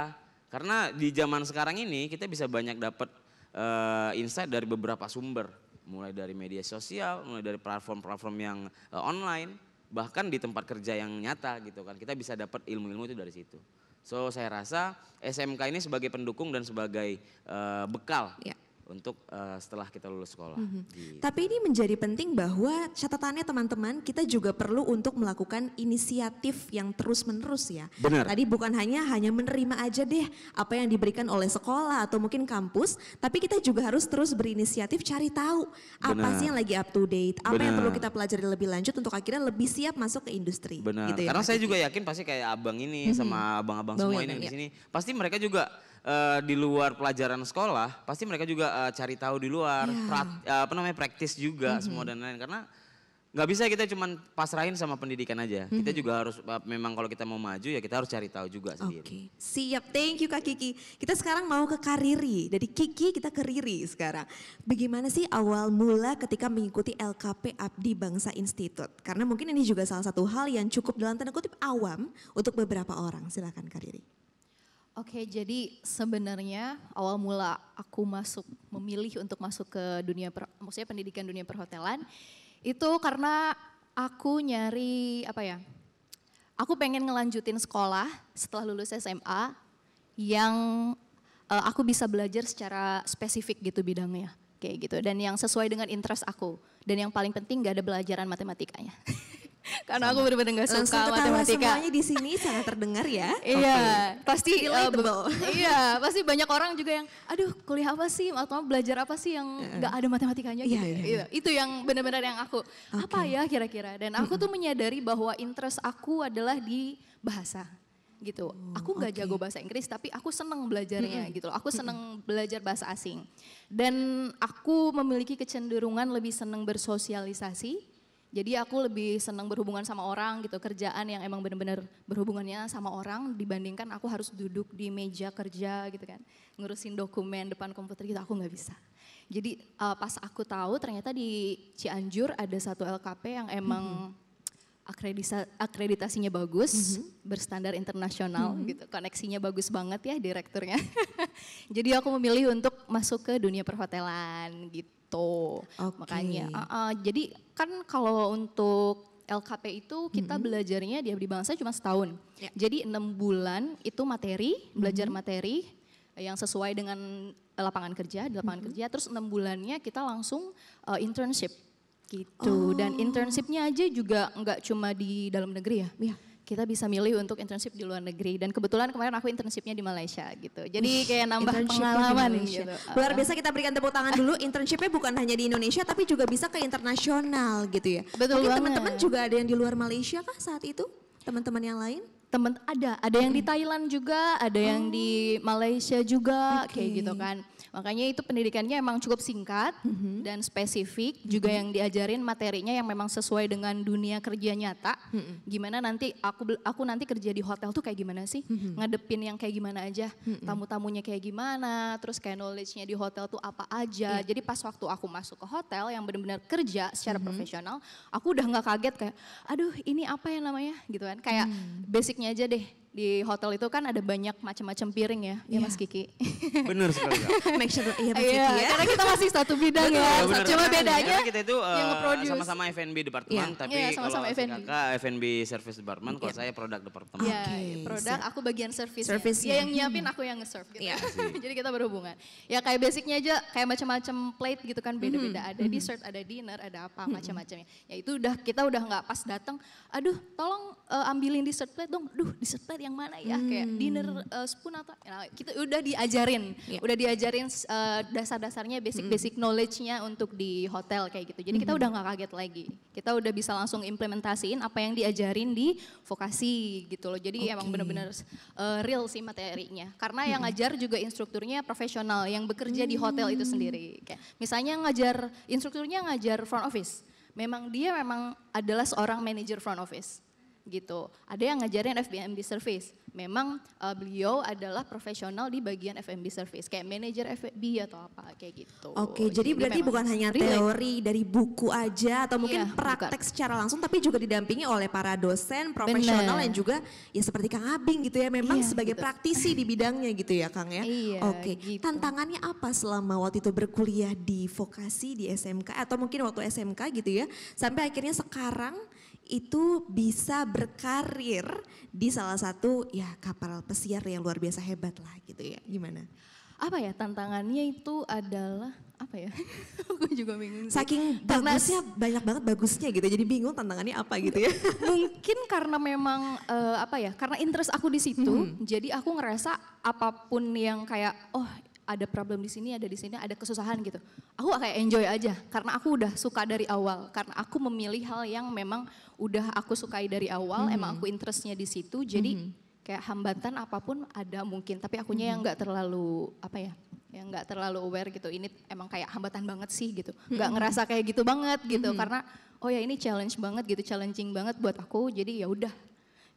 Karena di zaman sekarang ini kita bisa banyak dapat uh, eh, insight dari beberapa sumber, mulai dari media sosial, mulai dari platform-platform yang uh, online bahkan di tempat kerja yang nyata gitu kan kita bisa dapat ilmu-ilmu itu dari situ. So saya rasa SMK ini sebagai pendukung dan sebagai uh, bekal. Yeah untuk uh, setelah kita lulus sekolah. Mm -hmm. gitu. Tapi ini menjadi penting bahwa catatannya teman-teman kita juga perlu untuk melakukan inisiatif yang terus-menerus ya. Benar. Tadi bukan hanya hanya menerima aja deh apa yang diberikan oleh sekolah atau mungkin kampus, tapi kita juga harus terus berinisiatif cari tahu Benar. apa sih yang lagi up to date, apa Benar. yang perlu kita pelajari lebih lanjut untuk akhirnya lebih siap masuk ke industri. Benar. Gitu ya, Karena saya juga yakin pasti kayak abang ini mm -hmm. sama abang-abang semua ini yang di iya. sini, pasti mereka juga uh, di luar pelajaran sekolah, pasti mereka juga uh, cari tahu di luar, yeah. prat, uh, apa namanya praktis juga mm -hmm. semua dan lain karena nggak bisa kita cuman pasrahin sama pendidikan aja. Mm -hmm. Kita juga harus memang kalau kita mau maju ya kita harus cari tahu juga sendiri. Siap. Thank you Kak Kiki. Kita sekarang mau ke Kariri. Dari Kiki kita ke Riri sekarang. Bagaimana sih awal mula ketika mengikuti LKP Abdi Bangsa Institute? Karena mungkin ini juga salah satu hal yang cukup dalam tanda kutip awam untuk beberapa orang. Silakan Kariri. Oke, jadi sebenarnya awal mula aku masuk memilih untuk masuk ke dunia per, maksudnya pendidikan dunia perhotelan itu karena aku nyari apa ya? Aku pengen ngelanjutin sekolah setelah lulus SMA yang uh, aku bisa belajar secara spesifik gitu bidangnya kayak gitu dan yang sesuai dengan interest aku dan yang paling penting gak ada belajaran matematikanya. (laughs) Karena aku benar-benar nggak suka matematika. semuanya di sini sangat terdengar ya. iya, okay. pasti uh, iya, (laughs) pasti banyak orang juga yang aduh kuliah apa sih atau belajar apa sih yang nggak ada matematikanya Iya, gitu. Yeah. Iya. Iya, itu yang benar-benar yang aku okay. apa ya kira-kira. Dan aku tuh menyadari bahwa interest aku adalah di bahasa gitu. Oh, aku nggak okay. jago bahasa Inggris tapi aku seneng belajarnya -hmm. gitu loh. Aku seneng -hmm. belajar bahasa asing. Dan aku memiliki kecenderungan lebih seneng bersosialisasi jadi aku lebih senang berhubungan sama orang gitu, kerjaan yang emang bener-bener berhubungannya sama orang dibandingkan aku harus duduk di meja kerja gitu kan, ngurusin dokumen depan komputer gitu, aku nggak bisa. Jadi uh, pas aku tahu ternyata di Cianjur ada satu LKP yang hmm. emang -hmm akredita akreditasinya bagus, mm -hmm. berstandar internasional mm -hmm. gitu, koneksinya bagus banget ya direkturnya. (laughs) Jadi aku memilih untuk masuk ke dunia perhotelan gitu. Okay. Makanya, uh, uh, jadi kan kalau untuk LKP itu kita mm -hmm. belajarnya di Abdi Bangsa cuma setahun. Yeah. Jadi enam bulan itu materi, belajar mm -hmm. materi yang sesuai dengan lapangan kerja, di lapangan mm -hmm. kerja. Terus enam bulannya kita langsung uh, internship Gitu. Oh. Dan internshipnya aja juga nggak cuma di dalam negeri ya. Iya. Kita bisa milih untuk internship di luar negeri dan kebetulan kemarin aku internshipnya di Malaysia gitu. Jadi kayak nambah pengalaman gitu. Luar biasa kita berikan tepuk tangan dulu. Internshipnya bukan hanya di Indonesia tapi juga bisa ke internasional gitu ya. Betul Mungkin teman-teman juga ada yang di luar Malaysia kah saat itu? Teman-teman yang lain? teman ada, ada yang di hmm. Thailand juga, ada yang oh. di Malaysia juga okay. kayak gitu kan. Makanya itu pendidikannya emang cukup singkat mm -hmm. dan spesifik, mm -hmm. juga yang diajarin materinya yang memang sesuai dengan dunia kerja nyata. Mm -hmm. Gimana nanti aku aku nanti kerja di hotel tuh kayak gimana sih? Mm -hmm. Ngadepin yang kayak gimana aja, mm -hmm. tamu-tamunya kayak gimana, terus kayak knowledge-nya di hotel tuh apa aja. Yeah. Jadi pas waktu aku masuk ke hotel yang benar-benar kerja secara mm -hmm. profesional, aku udah nggak kaget kayak, aduh ini apa ya namanya gitu kan? Kayak mm. basicnya aja deh di hotel itu kan ada banyak macam-macam piring ya, ya Mas iya. Kiki. (laughs) Benar sekali. (laughs) Make sure iya Mas iya, Kiki ya. Karena kita masih satu bidang ya. Cuma bedanya ya. kita itu eh, sama-sama F&B departemen iya. tapi sama -sama F&B. Kakak F&B service department, kalau saya produk departemen. Iya, produk aku bagian service. Service. Ya, yang nyiapin hmm. aku yang nge-serve gitu. Iya. (laughs) Jadi kita berhubungan. Ya kayak basicnya aja kayak macam-macam plate gitu kan beda-beda hmm. ada dessert, hmm. ada dinner, ada apa macam-macamnya. Ya itu udah kita udah nggak pas datang, aduh tolong eh, ambilin dessert plate dong. Duh, dessert plate yang mana ya hmm. kayak dinner uh, spoon atau ya, kita udah diajarin yeah. udah diajarin uh, dasar-dasarnya basic-basic hmm. knowledge-nya untuk di hotel kayak gitu jadi hmm. kita udah nggak kaget lagi kita udah bisa langsung implementasiin apa yang diajarin di vokasi gitu loh jadi okay. emang bener-bener uh, real sih materinya karena yang hmm. ngajar juga instrukturnya profesional yang bekerja hmm. di hotel itu hmm. sendiri kayak misalnya ngajar instrukturnya ngajar front office memang dia memang adalah seorang manager front office gitu. Ada yang ngajarin FBMB service. Memang uh, beliau adalah profesional di bagian FMB service, kayak manajer FB atau apa kayak gitu. Oke, jadi, jadi berarti bukan hanya teori relate. dari buku aja atau mungkin yeah, praktek bukan. secara langsung tapi juga didampingi oleh para dosen profesional yang juga ya seperti Kang Abing gitu ya, memang yeah, sebagai gitu. praktisi di bidangnya gitu ya Kang ya. (laughs) Yeah, Oke. Gitu. Tantangannya apa selama waktu itu berkuliah di vokasi di SMK atau mungkin waktu SMK gitu ya, sampai akhirnya sekarang itu bisa berkarir di salah satu ya kapal pesiar yang luar biasa hebat lah gitu ya. Gimana? Apa ya tantangannya itu adalah apa ya? (laughs) Aku juga bingung. Saking karena, bagusnya banyak banget bagusnya gitu. Jadi bingung tantangannya apa gitu ya. (laughs) Mungkin karena memang uh, apa ya? Karena interest aku di situ. Hmm. Jadi aku ngerasa apapun yang kayak oh ada problem di sini, ada di sini, ada kesusahan gitu. Aku kayak enjoy aja karena aku udah suka dari awal, karena aku memilih hal yang memang udah aku sukai dari awal, hmm. emang mm-hmm. aku interestnya di situ. Jadi hmm. kayak hambatan apapun ada mungkin, tapi akunya hmm. yang mm-hmm. nggak terlalu apa ya, yang nggak terlalu aware gitu. Ini emang kayak hambatan banget sih gitu, nggak hmm. ngerasa kayak gitu banget gitu, hmm. karena oh ya ini challenge banget gitu, challenging banget buat aku. Jadi ya udah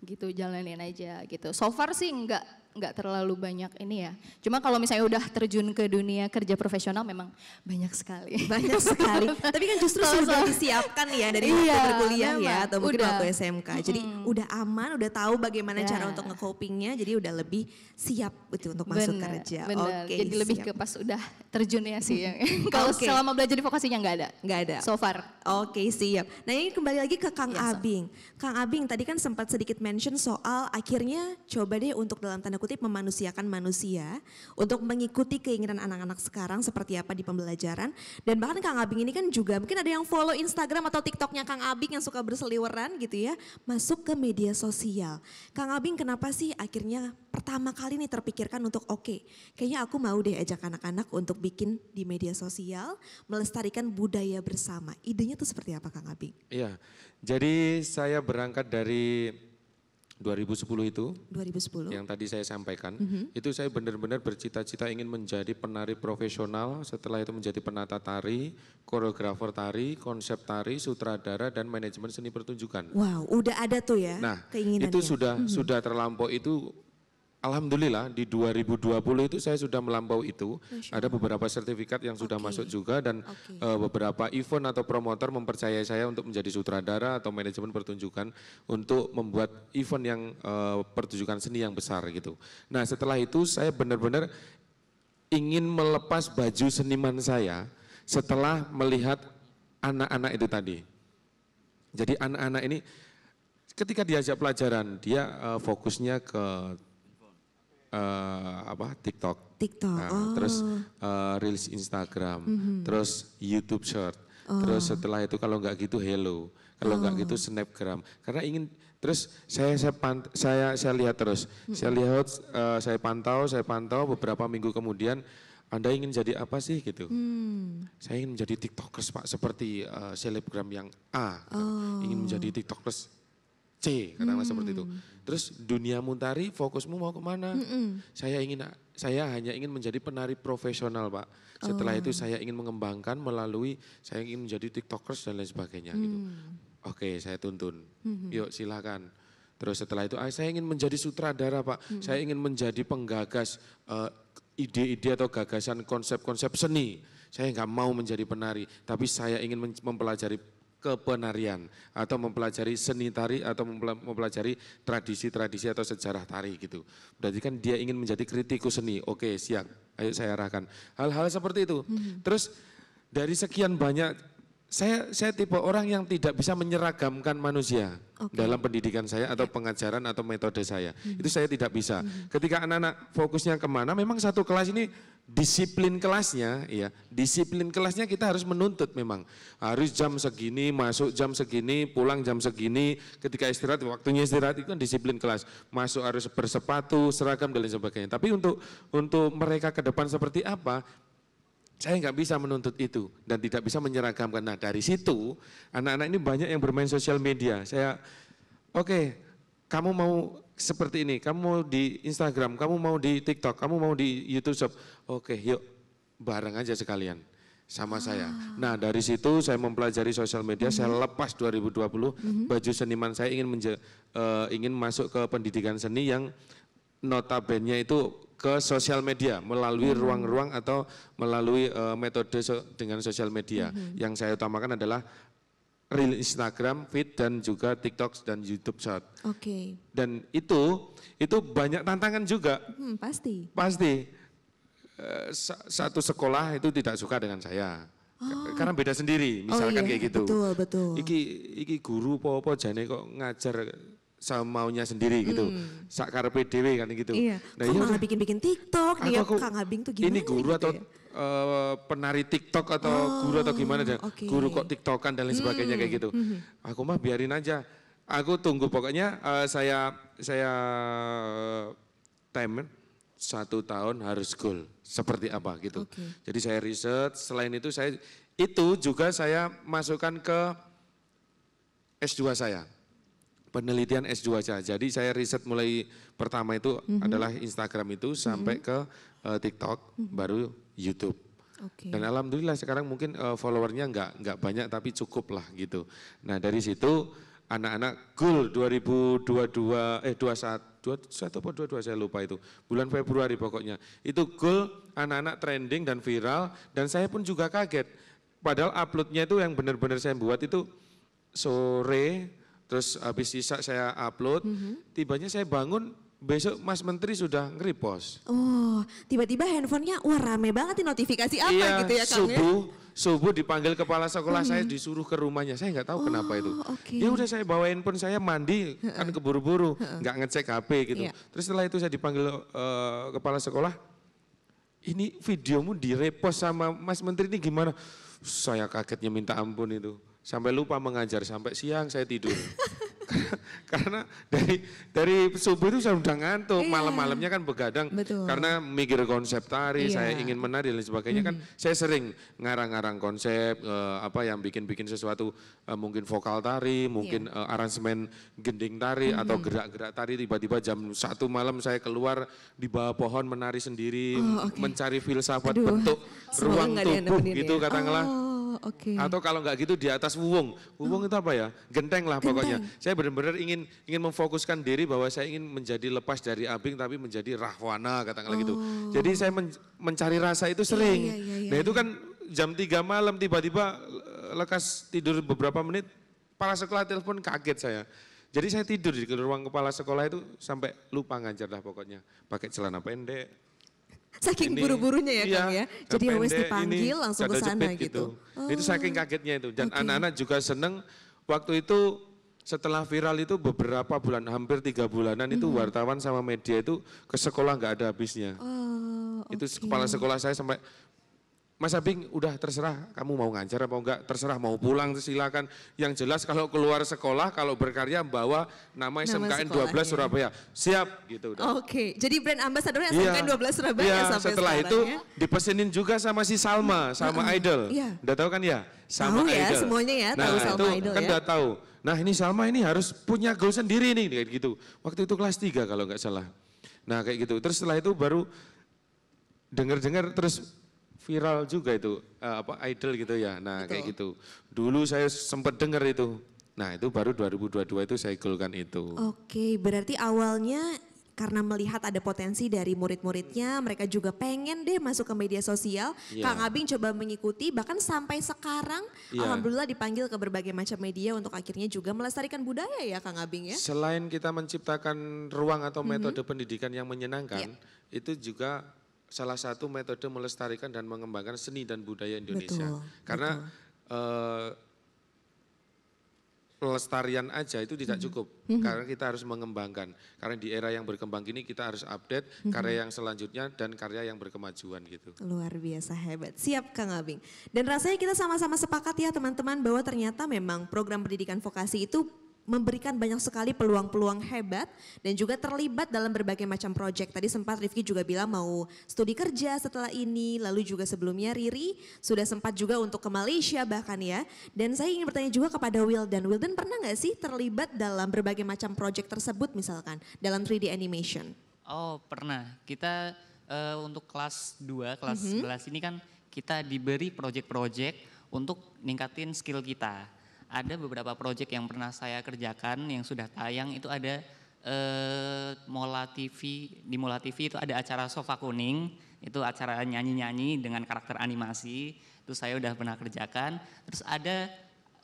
gitu jalanin aja gitu. So far sih nggak nggak terlalu banyak ini ya. Cuma kalau misalnya udah terjun ke dunia kerja profesional memang banyak sekali. Banyak sekali. (laughs) Tapi kan justru so, sudah disiapkan ya dari iya, waktu berkuliah ya atau mungkin udah. waktu SMK. Hmm. Jadi udah aman, udah tahu bagaimana yeah. cara untuk nge-copingnya. Jadi udah lebih siap itu untuk bener, masuk kerja. Oke. jadi siap. lebih ke pas udah terjun ya sih. (laughs) kalau okay. selama belajar di vokasinya nggak ada. Nggak ada. So far. Oke okay, siap. Nah ini kembali lagi ke Kang yeah, Abing. Kang Abing tadi kan sempat sedikit mention soal akhirnya coba deh untuk dalam tanda kutip kutip memanusiakan manusia untuk mengikuti keinginan anak-anak sekarang seperti apa di pembelajaran. Dan bahkan Kang Abing ini kan juga mungkin ada yang follow Instagram atau TikToknya Kang Abing yang suka berseliweran gitu ya. Masuk ke media sosial. Kang Abing kenapa sih akhirnya pertama kali nih terpikirkan untuk oke okay, kayaknya aku mau deh ajak anak-anak untuk bikin di media sosial melestarikan budaya bersama. Idenya tuh seperti apa Kang Abing? Iya, jadi saya berangkat dari 2010 itu 2010 yang tadi saya sampaikan mm -hmm. itu saya benar-benar bercita-cita ingin menjadi penari profesional setelah itu menjadi penata tari, koreografer tari, konsep tari, sutradara dan manajemen seni pertunjukan. Wow, udah ada tuh ya. Nah, keinginan itu sudah mm -hmm. sudah terlampau itu Alhamdulillah di 2020 itu saya sudah melampau itu. Ada beberapa sertifikat yang sudah okay. masuk juga dan okay. uh, eh, beberapa event atau promotor mempercayai saya untuk menjadi sutradara atau manajemen pertunjukan untuk membuat event yang uh, pertunjukan seni yang besar gitu. Nah, setelah itu saya benar-benar ingin melepas baju seniman saya setelah melihat anak-anak itu tadi. Jadi anak-anak ini ketika diajak pelajaran dia uh, fokusnya ke uh, apa TikTok, TikTok. Nah, oh. terus uh, rilis Instagram, mm -hmm. terus YouTube Short, oh. terus setelah itu kalau nggak gitu Hello, kalau nggak oh. gitu Snapgram, karena ingin terus saya saya pant, saya saya lihat terus, mm -hmm. saya mhm. lihat uh, saya pantau saya pantau beberapa minggu kemudian anda ingin jadi apa sih gitu? Hmm. Saya ingin menjadi tiktokers pak, seperti uh, yang A, gitu. oh. ingin menjadi tiktokers C, karena hmm. seperti itu. Hmm. Terus dunia muntari fokusmu mau kemana? Mm -mm. Saya ingin saya hanya ingin menjadi penari profesional pak. Setelah oh. itu saya ingin mengembangkan melalui saya ingin menjadi tiktokers dan lain sebagainya mm. gitu. Oke saya tuntun. Mm -hmm. Yuk silakan. Terus setelah itu ah, saya ingin menjadi sutradara pak. Mm Saya ingin menjadi penggagas eh, ide-ide uh, atau gagasan konsep-konsep seni. Saya nggak mau menjadi penari, tapi saya ingin mempelajari kepenarian atau mempelajari seni tari atau mempelajari tradisi-tradisi atau sejarah tari gitu. Berarti kan dia ingin menjadi kritikus seni. Oke, siap. Ayo saya arahkan. Hal-hal seperti itu. Hmm. Terus dari sekian banyak saya saya tipe orang yang tidak bisa menyeragamkan manusia okay. dalam pendidikan saya atau pengajaran atau metode saya. Hmm. Itu saya tidak bisa. Hmm. Ketika anak-anak fokusnya kemana, memang satu kelas ini disiplin kelasnya, ya disiplin kelasnya kita harus menuntut memang harus jam segini masuk jam segini pulang jam segini. Ketika istirahat waktunya istirahat itu kan disiplin kelas. Masuk harus bersepatu seragam dan lain sebagainya. Tapi untuk untuk mereka ke depan seperti apa? Saya nggak bisa menuntut itu dan tidak bisa menyeragamkan. Nah dari situ anak-anak ini banyak yang bermain sosial media. Saya, oke, okay, kamu mau seperti ini, kamu mau di Instagram, kamu mau di TikTok, kamu mau di YouTube Shop, oke, okay, yuk bareng aja sekalian sama ah. saya. Nah dari situ saya mempelajari sosial media, mm -hmm. saya mm-hmm. lepas 2020 mm -hmm. baju seniman saya ingin uh, ingin masuk ke pendidikan seni yang notabene itu ke sosial media melalui hmm. ruang-ruang hmm. atau melalui uh, metode so dengan sosial media. Hmm. Yang saya utamakan adalah real Instagram, feed dan juga TikTok dan YouTube Short. Oke. Okay. Dan itu itu banyak tantangan juga. Hmm, pasti. Pasti. Uh, satu sekolah itu tidak suka dengan saya. Oh. Karena beda sendiri, misalkan oh, iya. kayak gitu. Betul, betul. Iki iki guru apa-apa jane kok ngajar semaunya sendiri gitu. hmm. gitu. sakar PDW kan gitu. Iya. Nah, kok iya malah kan? bikin-bikin TikTok nih ya Kang Abing tuh gimana? Ini guru gitu atau ya? uh, penari TikTok atau oh, guru atau gimana okay. guru kok TikTokan dan lain hmm, sebagainya kayak gitu. Hmm. Aku mah biarin aja. Aku tunggu pokoknya uh, saya saya uh, time satu tahun harus goal seperti apa gitu. Okay. Jadi saya riset, selain itu saya itu juga saya masukkan ke S2 saya penelitian S2 saja. Jadi saya riset mulai pertama itu mm -hmm. adalah Instagram itu sampai mm -hmm. ke uh, TikTok, mm -hmm. baru YouTube. Okay. Dan alhamdulillah sekarang mungkin uh, followernya nggak nggak banyak tapi cukup lah gitu. Nah dari situ anak-anak goal 2022 eh 21 21 atau 22 saya lupa itu bulan Februari pokoknya itu goal anak-anak trending dan viral dan saya pun juga kaget. Padahal uploadnya itu yang benar-benar saya buat itu sore terus habis sisa saya upload, mm -hmm. tibanya saya bangun besok Mas Menteri sudah nge-repost. Oh, tiba-tiba handphonenya wah rame banget notifikasi apa iya, gitu ya Kang ya? subuh, subuh dipanggil kepala sekolah hmm. saya mhm. disuruh ke rumahnya. Saya nggak tahu oh, kenapa itu. Okay. Ya udah saya bawain pun saya mandi kan keburu-buru, nggak ngecek HP gitu. Yeah. Terus setelah itu saya dipanggil uh, kepala sekolah. Ini videomu direpost sama Mas Menteri ini gimana? Saya kagetnya minta ampun itu sampai lupa mengajar sampai siang saya tidur. (laughs) karena dari dari subuh itu saya udah ngantuk, iya. malam-malamnya kan begadang Betul. karena mikir konsep tari, iya. saya ingin menari dan sebagainya mm. kan saya sering ngarang-ngarang konsep uh, apa yang bikin-bikin sesuatu uh, mungkin vokal tari, mungkin iya. uh, aransemen gending tari mm. atau gerak-gerak tari tiba-tiba jam satu malam saya keluar di bawah pohon menari sendiri, oh, okay. mencari filsafat Aduh, bentuk ruang ya tubuh gitu ya. katakanlah. Oh Oh, oke. Okay. Atau kalau nggak gitu di atas wuwung. Wuwung oh. itu apa ya? Genteng lah pokoknya. Saya benar-benar ingin ingin memfokuskan diri bahwa saya ingin menjadi lepas dari abing tapi menjadi rahwana katakanlah gitu. oh. gitu. Jadi saya men mencari rasa itu iya, sering. yeah, yeah, yeah. nah itu kan jam 3 malam tiba-tiba lekas tidur beberapa menit, kepala sekolah telepon kaget saya. Jadi saya tidur di ruang kepala sekolah itu sampai lupa ngajar lah pokoknya. Pakai celana pendek, saking buru-burunya ya iya, Kang ya. Jadi harus ya dipanggil langsung ke sana gitu. gitu. Oh. Itu saking kagetnya itu dan anak-anak okay. juga seneng waktu itu setelah viral itu beberapa bulan hampir tiga bulanan itu wartawan sama media itu ke sekolah nggak ada habisnya. Oh, okay. Itu kepala sekolah saya sampai Mas Abing udah terserah kamu mau ngajar apa enggak, terserah mau pulang silakan. Yang jelas kalau keluar sekolah, kalau berkarya bawa nama, nama SMKN 12 ya. Surabaya. Siap gitu Oke, okay. jadi brand ambassadornya SMKN ya. 12 Surabaya ya, sampai setelah itu ya. dipesenin juga sama si Salma, sama Idol. Iya. Udah tahu kan ya? Sama tahu ya Idol. semuanya ya, nah, tahu Salma itu Idol kan ya. udah tahu. Nah, ini Salma ini harus punya goal sendiri nih kayak gitu. Waktu itu kelas 3 kalau enggak salah. Nah, kayak gitu. Terus setelah itu baru denger dengar terus viral juga itu uh, apa idol gitu ya. Nah, Betul. kayak gitu. Dulu saya sempat dengar itu. Nah, itu baru 2022 itu saya golkan itu. Oke, berarti awalnya karena melihat ada potensi dari murid-muridnya, mereka juga pengen deh masuk ke media sosial. Yeah. Kang Abing coba mengikuti, bahkan sampai sekarang, yeah. alhamdulillah dipanggil ke berbagai macam media untuk akhirnya juga melestarikan budaya ya, Kang Abing ya. Selain kita menciptakan ruang atau mhm. metode mm -hmm. pendidikan yang menyenangkan, yeah. itu juga salah satu metode melestarikan dan mengembangkan seni dan budaya Indonesia. Betul, Karena betul. uh, pelestarian aja itu tidak mm-hmm. cukup mm -hmm. karena kita harus mengembangkan karena di era yang berkembang ini kita harus update mm -hmm. karya yang selanjutnya dan karya yang berkemajuan gitu luar biasa hebat siap Kang Abing dan rasanya kita sama-sama sepakat ya teman-teman bahwa ternyata memang program pendidikan vokasi itu memberikan banyak sekali peluang-peluang hebat dan juga terlibat dalam berbagai macam proyek. Tadi sempat Rifki juga bilang mau studi kerja setelah ini, lalu juga sebelumnya Riri sudah sempat juga untuk ke Malaysia bahkan ya. Dan saya ingin bertanya juga kepada Wildan. Wildan pernah nggak sih terlibat dalam berbagai macam proyek tersebut misalkan dalam 3D animation? Oh pernah, kita uh, untuk kelas 2, kelas mm -hmm. 11 ini kan kita diberi proyek-proyek untuk ningkatin skill kita ada beberapa proyek yang pernah saya kerjakan yang sudah tayang itu ada eh, Mola TV di Mola TV itu ada acara Sofa Kuning itu acara nyanyi-nyanyi dengan karakter animasi itu saya sudah pernah kerjakan terus ada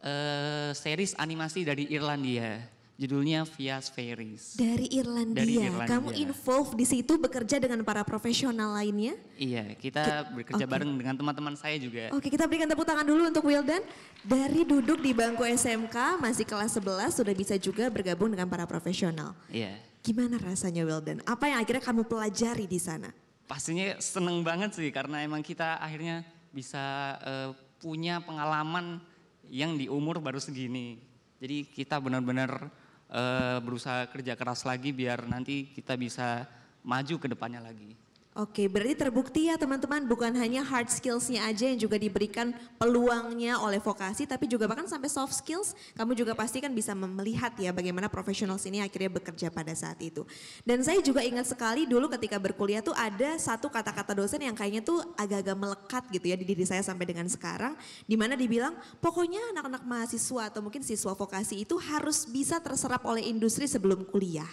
eh, series animasi dari Irlandia Judulnya Via Fairies Dari Irlandia. Dari Irlandia. Kamu involved di situ bekerja dengan para profesional lainnya? Iya, kita Ke, bekerja okay. bareng dengan teman-teman saya juga. Oke, okay, kita berikan tepuk tangan dulu untuk Wildan. Dari duduk di bangku SMK masih kelas 11 sudah bisa juga bergabung dengan para profesional. Iya. Gimana rasanya Wildan? Apa yang akhirnya kamu pelajari di sana? Pastinya seneng banget sih karena emang kita akhirnya bisa uh, punya pengalaman yang di umur baru segini. Jadi kita benar-benar Eh, berusaha kerja keras lagi biar nanti kita bisa maju ke depannya lagi. Oke, berarti terbukti ya teman-teman bukan hanya hard skills-nya aja yang juga diberikan peluangnya oleh vokasi tapi juga bahkan sampai soft skills kamu juga pasti kan bisa melihat ya bagaimana professionals ini akhirnya bekerja pada saat itu. Dan saya juga ingat sekali dulu ketika berkuliah tuh ada satu kata-kata dosen yang kayaknya tuh agak-agak melekat gitu ya di diri saya sampai dengan sekarang dimana dibilang pokoknya anak-anak mahasiswa atau mungkin siswa vokasi itu harus bisa terserap oleh industri sebelum kuliah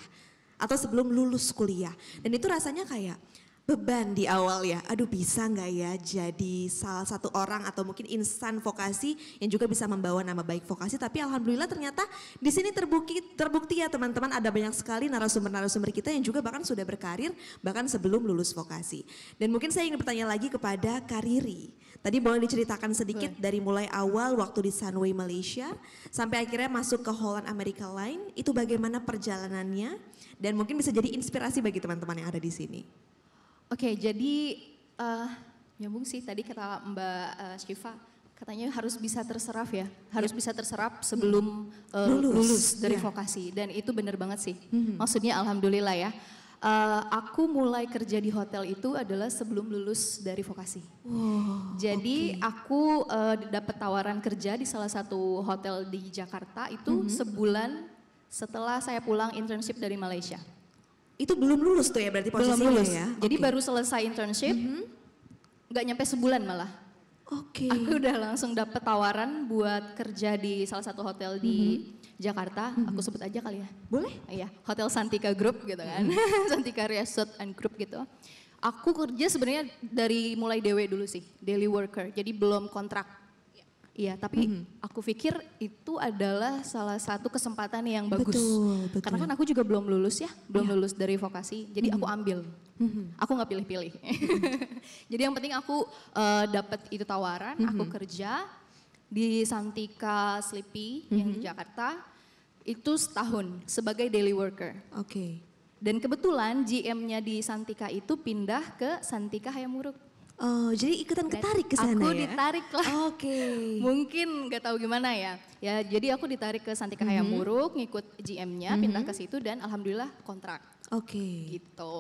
atau sebelum lulus kuliah. Dan itu rasanya kayak beban di awal ya. Aduh bisa nggak ya jadi salah satu orang atau mungkin insan vokasi yang juga bisa membawa nama baik vokasi. Tapi alhamdulillah ternyata di sini terbukti terbukti ya teman-teman ada banyak sekali narasumber-narasumber kita yang juga bahkan sudah berkarir bahkan sebelum lulus vokasi. Dan mungkin saya ingin bertanya lagi kepada Kariri. Tadi boleh diceritakan sedikit boleh. dari mulai awal waktu di Sunway Malaysia sampai akhirnya masuk ke Holland America Line itu bagaimana perjalanannya dan mungkin bisa jadi inspirasi bagi teman-teman yang ada di sini. Oke, okay, jadi uh, nyambung sih tadi kata Mbak uh, Syifa katanya harus bisa terserap ya, harus yeah. bisa terserap sebelum uh, lulus. lulus dari yeah. vokasi dan itu benar banget sih. Hmm. Maksudnya alhamdulillah ya. Uh, aku mulai kerja di hotel itu adalah sebelum lulus dari vokasi. Wow, Jadi okay. aku uh, dapat tawaran kerja di salah satu hotel di Jakarta itu mm -hmm. sebulan setelah saya pulang internship dari Malaysia. Itu belum lulus tuh ya berarti posisinya belum lulus. ya? Jadi okay. baru selesai internship, mm -hmm. gak nyampe sebulan malah. Oke. Okay. Aku udah langsung dapet tawaran buat kerja di salah satu hotel di mm-hmm. Jakarta. Mm-hmm. Aku sebut aja kali ya. Boleh? Iya, Hotel Santika Group gitu kan. Mm-hmm. (laughs) Santika Resort and Group gitu. Aku kerja sebenarnya dari mulai DW dulu sih, daily worker. Jadi belum kontrak Iya, tapi mm -hmm. aku pikir itu adalah salah satu kesempatan yang bagus. betul. Karena kan aku juga belum lulus ya, belum yeah. lulus dari vokasi, jadi mm -hmm. aku mm-hmm. ambil. Mm -hmm. Aku nggak pilih-pilih. Mm (laughs) -hmm. jadi yang penting aku uh, eh, dapat itu tawaran, mm -hmm. aku mm-hmm. kerja di Santika Sleepy mm -hmm. yang di mm-hmm. Jakarta itu setahun sebagai daily worker. Oke. Okay. Dan kebetulan GM-nya di Santika itu pindah ke Santika Hayamuruk. Oh, jadi ikutan ketarik ke sana Aku ya? ditarik lah. Oke. Okay. (laughs) Mungkin nggak tahu gimana ya. Ya, jadi aku ditarik ke Santika mm -hmm. Hayamuruk, mhm. ngikut GM-nya, mm -hmm. pindah ke situ dan alhamdulillah kontrak. Oke. Okay. Gitu.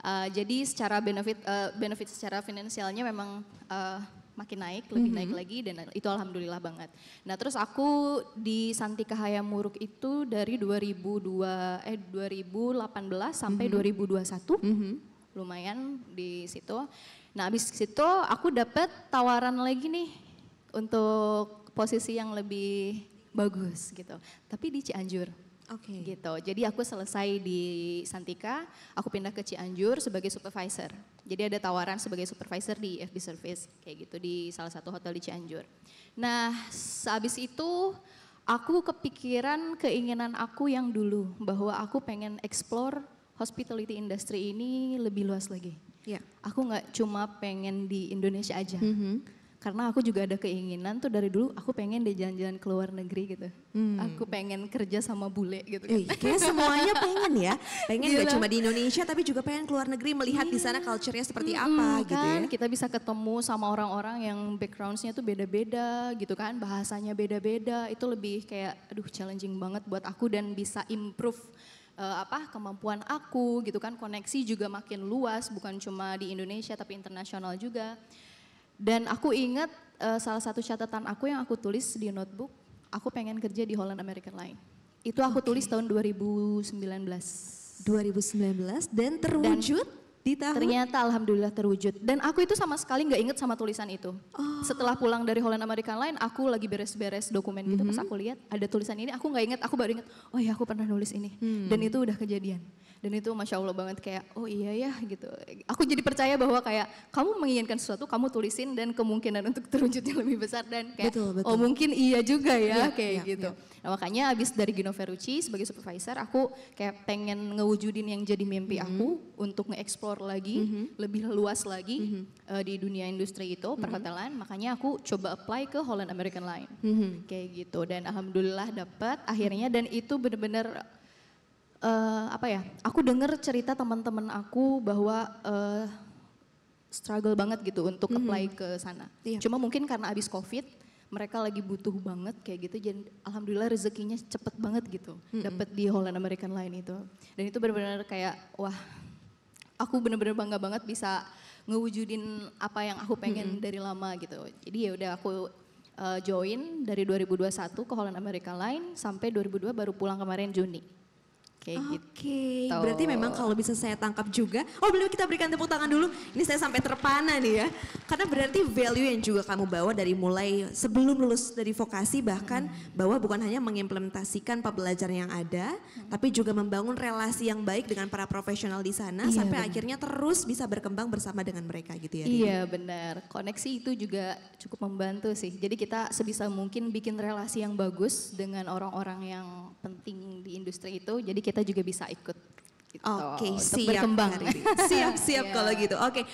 Uh, jadi secara benefit uh, benefit secara finansialnya memang uh, makin naik, lebih mm -hmm. naik lagi dan itu alhamdulillah banget. Nah, terus aku di Santika Hayamuruk itu dari 2002 eh 2018 sampai mm -hmm. 2021. Mm -hmm. Lumayan di situ. Nah habis itu aku dapat tawaran lagi nih untuk posisi yang lebih bagus gitu. Tapi di Cianjur. Oke. Okay. Gitu. Jadi aku selesai di Santika, aku pindah ke Cianjur sebagai supervisor. Jadi ada tawaran sebagai supervisor di FB Service kayak gitu di salah satu hotel di Cianjur. Nah, habis itu aku kepikiran keinginan aku yang dulu bahwa aku pengen explore hospitality industry ini lebih luas lagi. Yeah. Aku nggak cuma pengen di Indonesia aja. Mm -hmm. Karena aku juga ada keinginan tuh dari dulu aku pengen deh jalan-jalan ke luar negeri gitu. Hmm. Aku pengen kerja sama bule gitu. Eh, kayak semuanya pengen ya. Pengen Gila. gak cuma di Indonesia tapi juga pengen ke luar negeri melihat yeah. di sana culture-nya seperti hmm, apa kan, gitu ya. Kita bisa ketemu sama orang-orang yang background nya tuh beda-beda gitu kan. Bahasanya beda-beda. Itu lebih kayak aduh challenging banget buat aku dan bisa improve uh, apa kemampuan aku gitu kan koneksi juga makin luas bukan cuma di Indonesia tapi internasional juga dan aku ingat uh, salah satu catatan aku yang aku tulis di notebook aku pengen kerja di Holland American Line itu aku okay. tulis tahun 2019 2019 dan terwujud dan di tahun? Ternyata alhamdulillah terwujud. Dan aku itu sama sekali nggak inget sama tulisan itu. Oh. Setelah pulang dari Holland American Line, aku lagi beres-beres dokumen gitu. Mm -hmm. Pas mhm. aku lihat ada tulisan ini, aku nggak inget. Aku baru inget, oh ya aku pernah nulis ini. Hmm. Dan itu udah kejadian dan itu masya allah banget kayak oh iya ya gitu aku jadi percaya bahwa kayak kamu menginginkan sesuatu kamu tulisin dan kemungkinan untuk (laughs) terwujudnya lebih besar dan kayak betul, betul. oh mungkin iya juga ya, ya kayak ya, gitu ya. nah makanya abis dari Gino Ferrucci sebagai supervisor aku kayak pengen ngewujudin yang jadi mimpi mm -hmm. aku untuk nge lagi mm -hmm. lebih luas lagi mm -hmm. uh, di dunia industri itu mm -hmm. perhotelan makanya aku coba apply ke Holland American Line mm -hmm. kayak gitu dan alhamdulillah dapat akhirnya dan itu bener-bener uh, apa ya? Aku dengar cerita teman-teman aku bahwa uh, struggle banget gitu untuk mm -hmm. apply ke sana. Iya. Cuma mungkin karena abis COVID mereka lagi butuh banget kayak gitu jadi alhamdulillah rezekinya cepet banget gitu mm -hmm. dapat di Holland American Line itu dan itu benar-benar kayak wah aku benar-benar bangga banget bisa ngewujudin apa yang aku pengen mm -hmm. dari lama gitu jadi ya udah aku uh, join dari 2021 ke Holland American Line sampai 2002 baru pulang kemarin Juni Kayak okay. gitu. Berarti memang kalau bisa saya tangkap juga, oh beliau kita berikan tepuk tangan dulu. Ini saya sampai terpana nih ya. Karena berarti value yang juga kamu bawa dari mulai sebelum lulus dari vokasi bahkan hmm. bahwa bukan hanya mengimplementasikan pembelajaran yang ada, hmm. tapi juga membangun relasi yang baik dengan para profesional di sana iya, sampai bener. akhirnya terus bisa berkembang bersama dengan mereka gitu ya. Iya benar. Koneksi itu juga cukup membantu sih. Jadi kita sebisa mungkin bikin relasi yang bagus dengan orang-orang yang penting di industri itu. Jadi kita kita juga bisa ikut. Gitu, Oke, okay, siap berkembang. (laughs) siap, siap yeah. (laughs) kalau iya. gitu. Oke. Okay.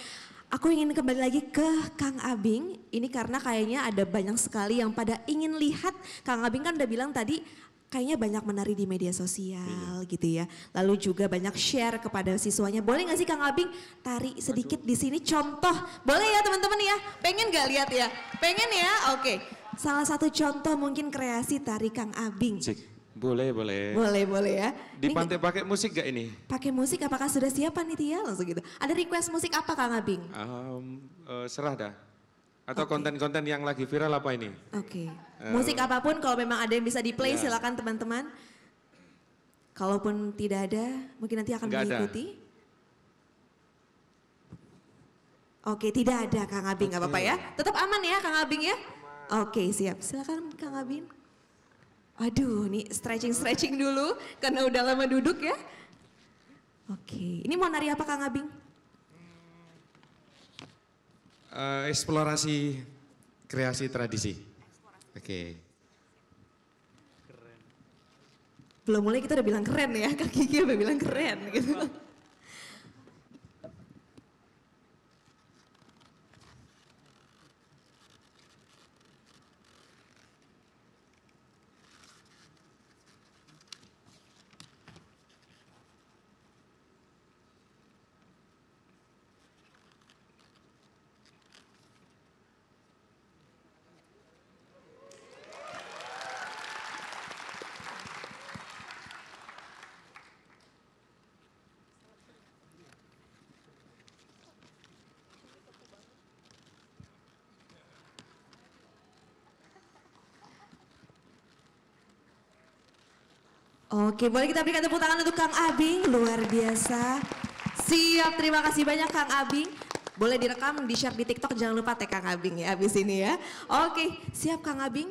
Aku ingin kembali lagi ke Kang Abing. Ini karena kayaknya ada banyak sekali yang pada ingin lihat Kang Abing kan udah bilang tadi kayaknya banyak menari di media sosial iya. gitu ya. Lalu juga banyak share kepada siswanya. Boleh nggak sih Kang Abing tari sedikit Aduh. di sini contoh? Boleh ya teman-teman ya? Pengen gak lihat ya? Pengen ya? Oke. Okay. Salah satu contoh mungkin kreasi tari Kang Abing. Cik. Boleh, boleh. Boleh, boleh ya. Di pantai pakai musik gak ini? Pakai musik apakah sudah siap panitia langsung gitu. Ada request musik apa Kang Abing? Um, uh, serah dah. Atau konten-konten okay. yang lagi viral apa ini? Oke. Okay. Um, musik apapun kalau memang ada yang bisa di play ya. silakan teman-teman. Kalaupun tidak ada, mungkin nanti akan Enggak mengikuti. Ada. Oke, tidak ada Kang Abing, nggak apa-apa ya. Tetap aman ya Kang Abing ya. Oke, siap. Silakan Kang Abing. Aduh, nih stretching-stretching dulu karena udah lama duduk ya. Oke, ini mau nari apa Kang Abing? Uh, eh, eksplorasi kreasi tradisi. Oke. Okay. Belum mulai kita udah bilang keren ya, Kak Kiki udah bilang keren gitu. Oke, boleh kita berikan tepuk tangan untuk Kang Abing, luar biasa. Siap, terima kasih banyak Kang Abing. Boleh direkam, di-share di TikTok, jangan lupa tag Kang Abing ya abis ini ya. Oke, siap Kang Abing.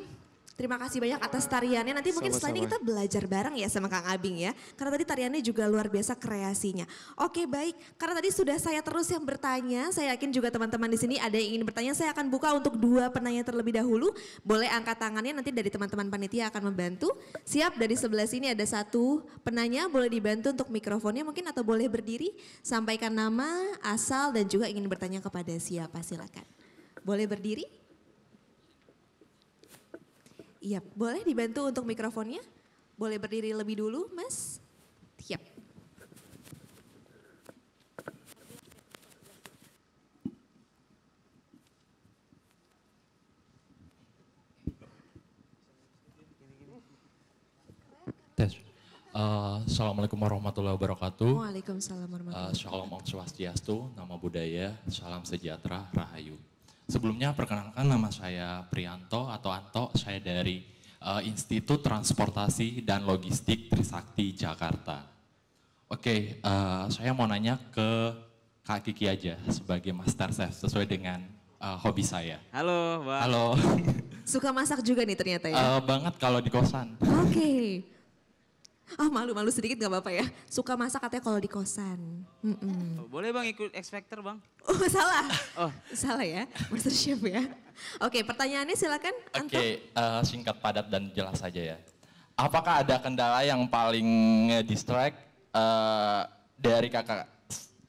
Terima kasih banyak atas tariannya. Nanti mungkin setelah ini kita belajar bareng ya sama Kang Abing ya. Karena tadi tariannya juga luar biasa kreasinya. Oke baik, karena tadi sudah saya terus yang bertanya. Saya yakin juga teman-teman di sini ada yang ingin bertanya. Saya akan buka untuk dua penanya terlebih dahulu. Boleh angkat tangannya nanti dari teman-teman panitia akan membantu. Siap dari sebelah sini ada satu penanya. Boleh dibantu untuk mikrofonnya mungkin atau boleh berdiri. Sampaikan nama, asal dan juga ingin bertanya kepada siapa silakan. Boleh berdiri? Iya, boleh dibantu untuk mikrofonnya? Boleh berdiri lebih dulu, Mas? Siap. Tes. Uh, Assalamualaikum warahmatullahi wabarakatuh. Waalaikumsalam warahmatullahi wabarakatuh. Eh, uh, Shalom Om Swastiastu, Nama Budaya, Salam Sejahtera, Rahayu. Sebelumnya perkenalkan nama saya Prianto atau Anto, saya dari uh, Institut Transportasi dan Logistik Trisakti Jakarta. Oke, okay, uh, eh, saya mau nanya ke Kak Kiki aja sebagai master chef sesuai dengan uh, hobi saya. Halo, Mbak. Halo. Suka masak juga nih ternyata ya? Uh, banget kalau di kosan. Oke. Okay. Oh malu-malu sedikit gak apa-apa ya. Suka masak katanya kalau di kosan. Mm -mm. boleh bang ikut X bang? Oh salah. oh. Salah ya, Master Chef ya. Oke pertanyaannya silakan. Oke okay, uh, eh, singkat padat dan jelas saja ya. Apakah ada kendala yang paling distract uh, eh, dari kakak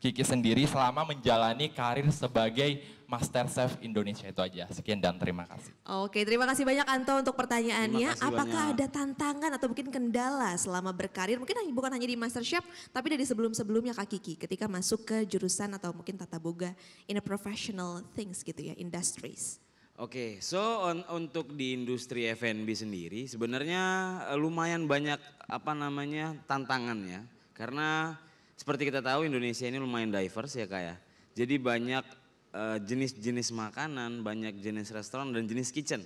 Kiki sendiri selama menjalani karir sebagai MasterChef Indonesia itu aja. Sekian dan terima kasih. Oke, terima kasih banyak Anto untuk pertanyaannya. Apakah banyak. ada tantangan atau mungkin kendala selama berkarir? Mungkin bukan hanya di MasterChef, tapi dari sebelum-sebelumnya Kak Kiki ketika masuk ke jurusan atau mungkin tata boga in a professional things gitu ya, industries. Oke, okay, so on, untuk di industri F&B sendiri sebenarnya eh, lumayan banyak apa namanya tantangannya karena seperti kita tahu Indonesia ini lumayan diverse ya kak ya. Jadi banyak Eh, jenis-jenis uh, makanan, banyak jenis restoran dan jenis kitchen.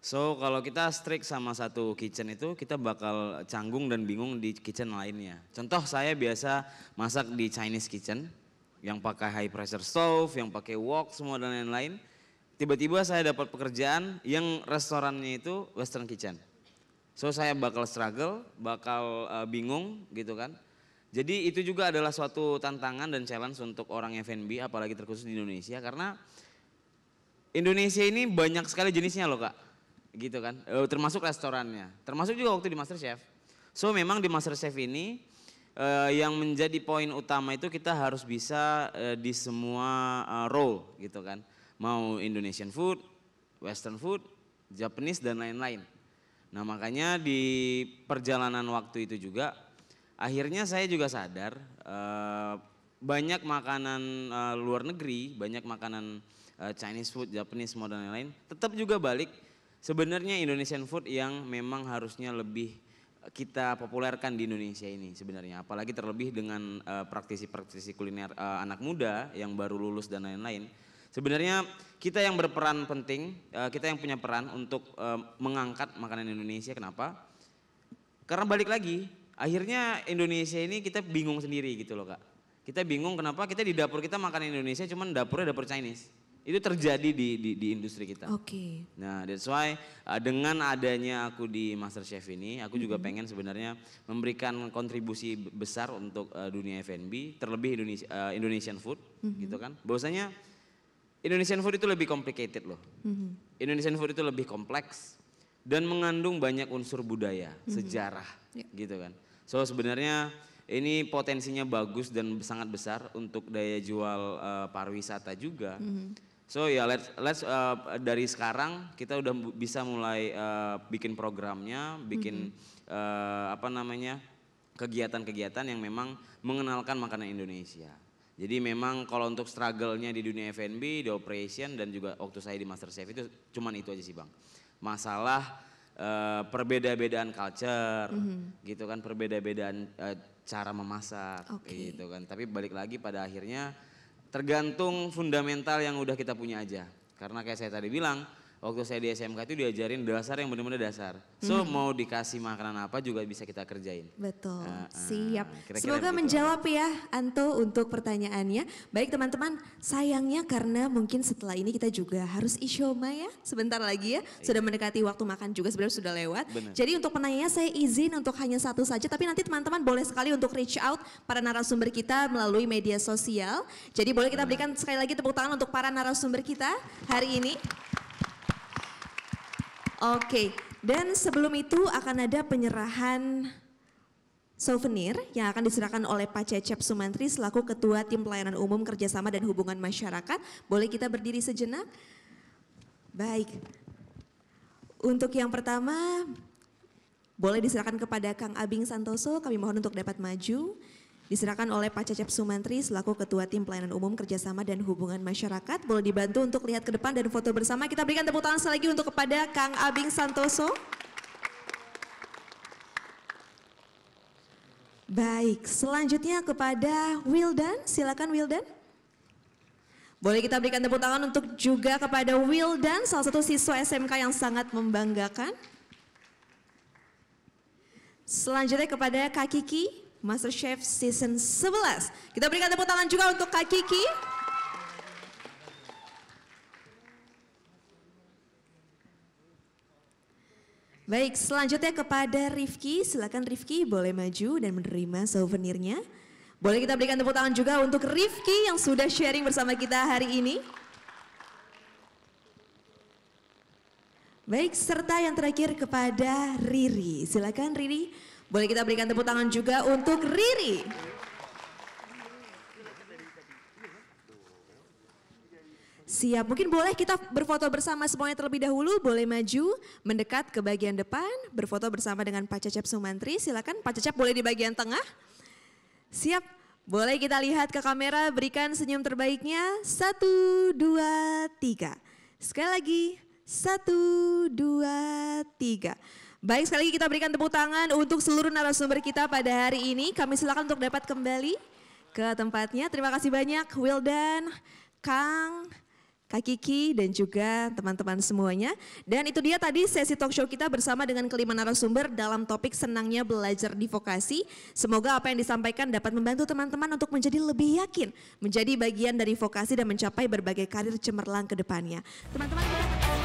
So kalau kita strict sama satu kitchen itu kita bakal canggung dan bingung di kitchen lainnya. Contoh saya biasa masak di Chinese kitchen yang pakai high pressure stove, yang pakai wok semua dan lain-lain. Tiba-tiba saya dapat pekerjaan yang restorannya itu western kitchen. So saya bakal struggle, bakal uh, bingung gitu kan. Jadi itu juga adalah suatu tantangan dan challenge untuk orang F&B apalagi terkhusus di Indonesia karena Indonesia ini banyak sekali jenisnya loh kak, gitu kan. Eh, termasuk restorannya, termasuk juga waktu di MasterChef. So memang di MasterChef ini uh, yang menjadi poin utama itu kita harus bisa uh, di semua uh, role gitu kan. Mau Indonesian food, Western food, Japanese dan lain-lain. Nah makanya di perjalanan waktu itu juga akhirnya saya juga sadar eh, banyak makanan eh, luar negeri, banyak makanan eh, Chinese food, Japanese food dan lain-lain, tetap juga balik sebenarnya Indonesian food yang memang harusnya lebih kita populerkan di Indonesia ini sebenarnya, apalagi terlebih dengan praktisi-praktisi kuliner anak muda yang baru lulus dan lain-lain. Sebenarnya kita yang berperan penting, kita yang punya peran untuk mengangkat makanan Indonesia. Kenapa? Karena balik lagi akhirnya Indonesia ini kita bingung sendiri gitu loh kak. Kita bingung kenapa kita di dapur kita makan Indonesia cuman dapurnya dapur Chinese. Itu terjadi di, di, di industri kita. Oke. Okay. Nah that's why uh, dengan adanya aku di Master Chef ini, aku juga mm -hmm. pengen sebenarnya memberikan kontribusi besar untuk uh, dunia F&B, terlebih Indonesia, uh, Indonesian food mm -hmm. gitu kan. Bahwasanya Indonesian food itu lebih complicated loh. Mm -hmm. Indonesian food itu lebih kompleks, dan mengandung banyak unsur budaya, mm -hmm. sejarah yeah. gitu kan. So sebenarnya ini potensinya bagus dan sangat besar untuk daya jual uh, pariwisata juga. Mm -hmm. So ya yeah, let's let's uh, dari sekarang kita udah bisa mulai uh, bikin programnya, bikin mm -hmm. uh, apa namanya? kegiatan-kegiatan yang memang mengenalkan makanan Indonesia. Jadi memang kalau untuk struggle-nya di dunia F&B, di operation dan juga waktu saya di Master Chef itu cuman itu aja sih, Bang masalah uh, perbeda-bedaan culture, mm -hmm. gitu kan perbeda-bedaan uh, cara memasak, okay. gitu kan. Tapi balik lagi pada akhirnya tergantung fundamental yang udah kita punya aja. Karena kayak saya tadi bilang, waktu saya di SMK itu diajarin dasar yang benar-benar dasar. So hmm. mau dikasih makanan apa juga bisa kita kerjain. Betul. Uh, uh, Siap. Kira -kira Semoga begitu. menjawab ya Anto untuk pertanyaannya. Baik teman-teman, sayangnya karena mungkin setelah ini kita juga harus isyoma ya. Sebentar lagi ya. Iya. Sudah mendekati waktu makan juga sebenarnya sudah lewat. Bener. Jadi untuk penanya saya izin untuk hanya satu saja tapi nanti teman-teman boleh sekali untuk reach out para narasumber kita melalui media sosial. Jadi boleh kita berikan sekali lagi tepuk tangan untuk para narasumber kita hari ini. Oke, dan sebelum itu akan ada penyerahan souvenir yang akan diserahkan oleh Pak Cecep Sumantri selaku Ketua Tim Pelayanan Umum Kerjasama dan Hubungan Masyarakat. Boleh kita berdiri sejenak? Baik. Untuk yang pertama, boleh diserahkan kepada Kang Abing Santoso, kami mohon untuk dapat maju. Diserahkan oleh Pak Cecep Sumantri selaku Ketua Tim Pelayanan Umum Kerjasama dan Hubungan Masyarakat. Boleh dibantu untuk lihat ke depan dan foto bersama. Kita berikan tepuk tangan sekali lagi untuk kepada Kang Abing Santoso. Baik, selanjutnya kepada Wildan. Silakan Wildan. Boleh kita berikan tepuk tangan untuk juga kepada Wildan, salah satu siswa SMK yang sangat membanggakan. Selanjutnya kepada Kak Kiki. Master Chef Season 11. Kita berikan tepuk tangan juga untuk Kak Kiki. Baik, selanjutnya kepada Rifki. Silakan Rifki boleh maju dan menerima souvenirnya. Boleh kita berikan tepuk tangan juga untuk Rifki yang sudah sharing bersama kita hari ini. Baik, serta yang terakhir kepada Riri. Silakan Riri boleh kita berikan tepuk tangan juga untuk Riri. Siap, mungkin boleh kita berfoto bersama semuanya terlebih dahulu. Boleh maju, mendekat ke bagian depan, berfoto bersama dengan Pak Cecep Sumantri. Silakan Pak Cecep boleh di bagian tengah. Siap, boleh kita lihat ke kamera, berikan senyum terbaiknya. Satu, dua, tiga. Sekali lagi, satu, dua, tiga. Baik sekali kita berikan tepuk tangan untuk seluruh narasumber kita pada hari ini. Kami silakan untuk dapat kembali ke tempatnya. Terima kasih banyak Wildan, Kang, Kak Kiki dan juga teman-teman semuanya. Dan itu dia tadi sesi talk show kita bersama dengan kelima narasumber dalam topik senangnya belajar di vokasi. Semoga apa yang disampaikan dapat membantu teman-teman untuk menjadi lebih yakin, menjadi bagian dari vokasi dan mencapai berbagai karir cemerlang ke depannya. Teman-teman -teman...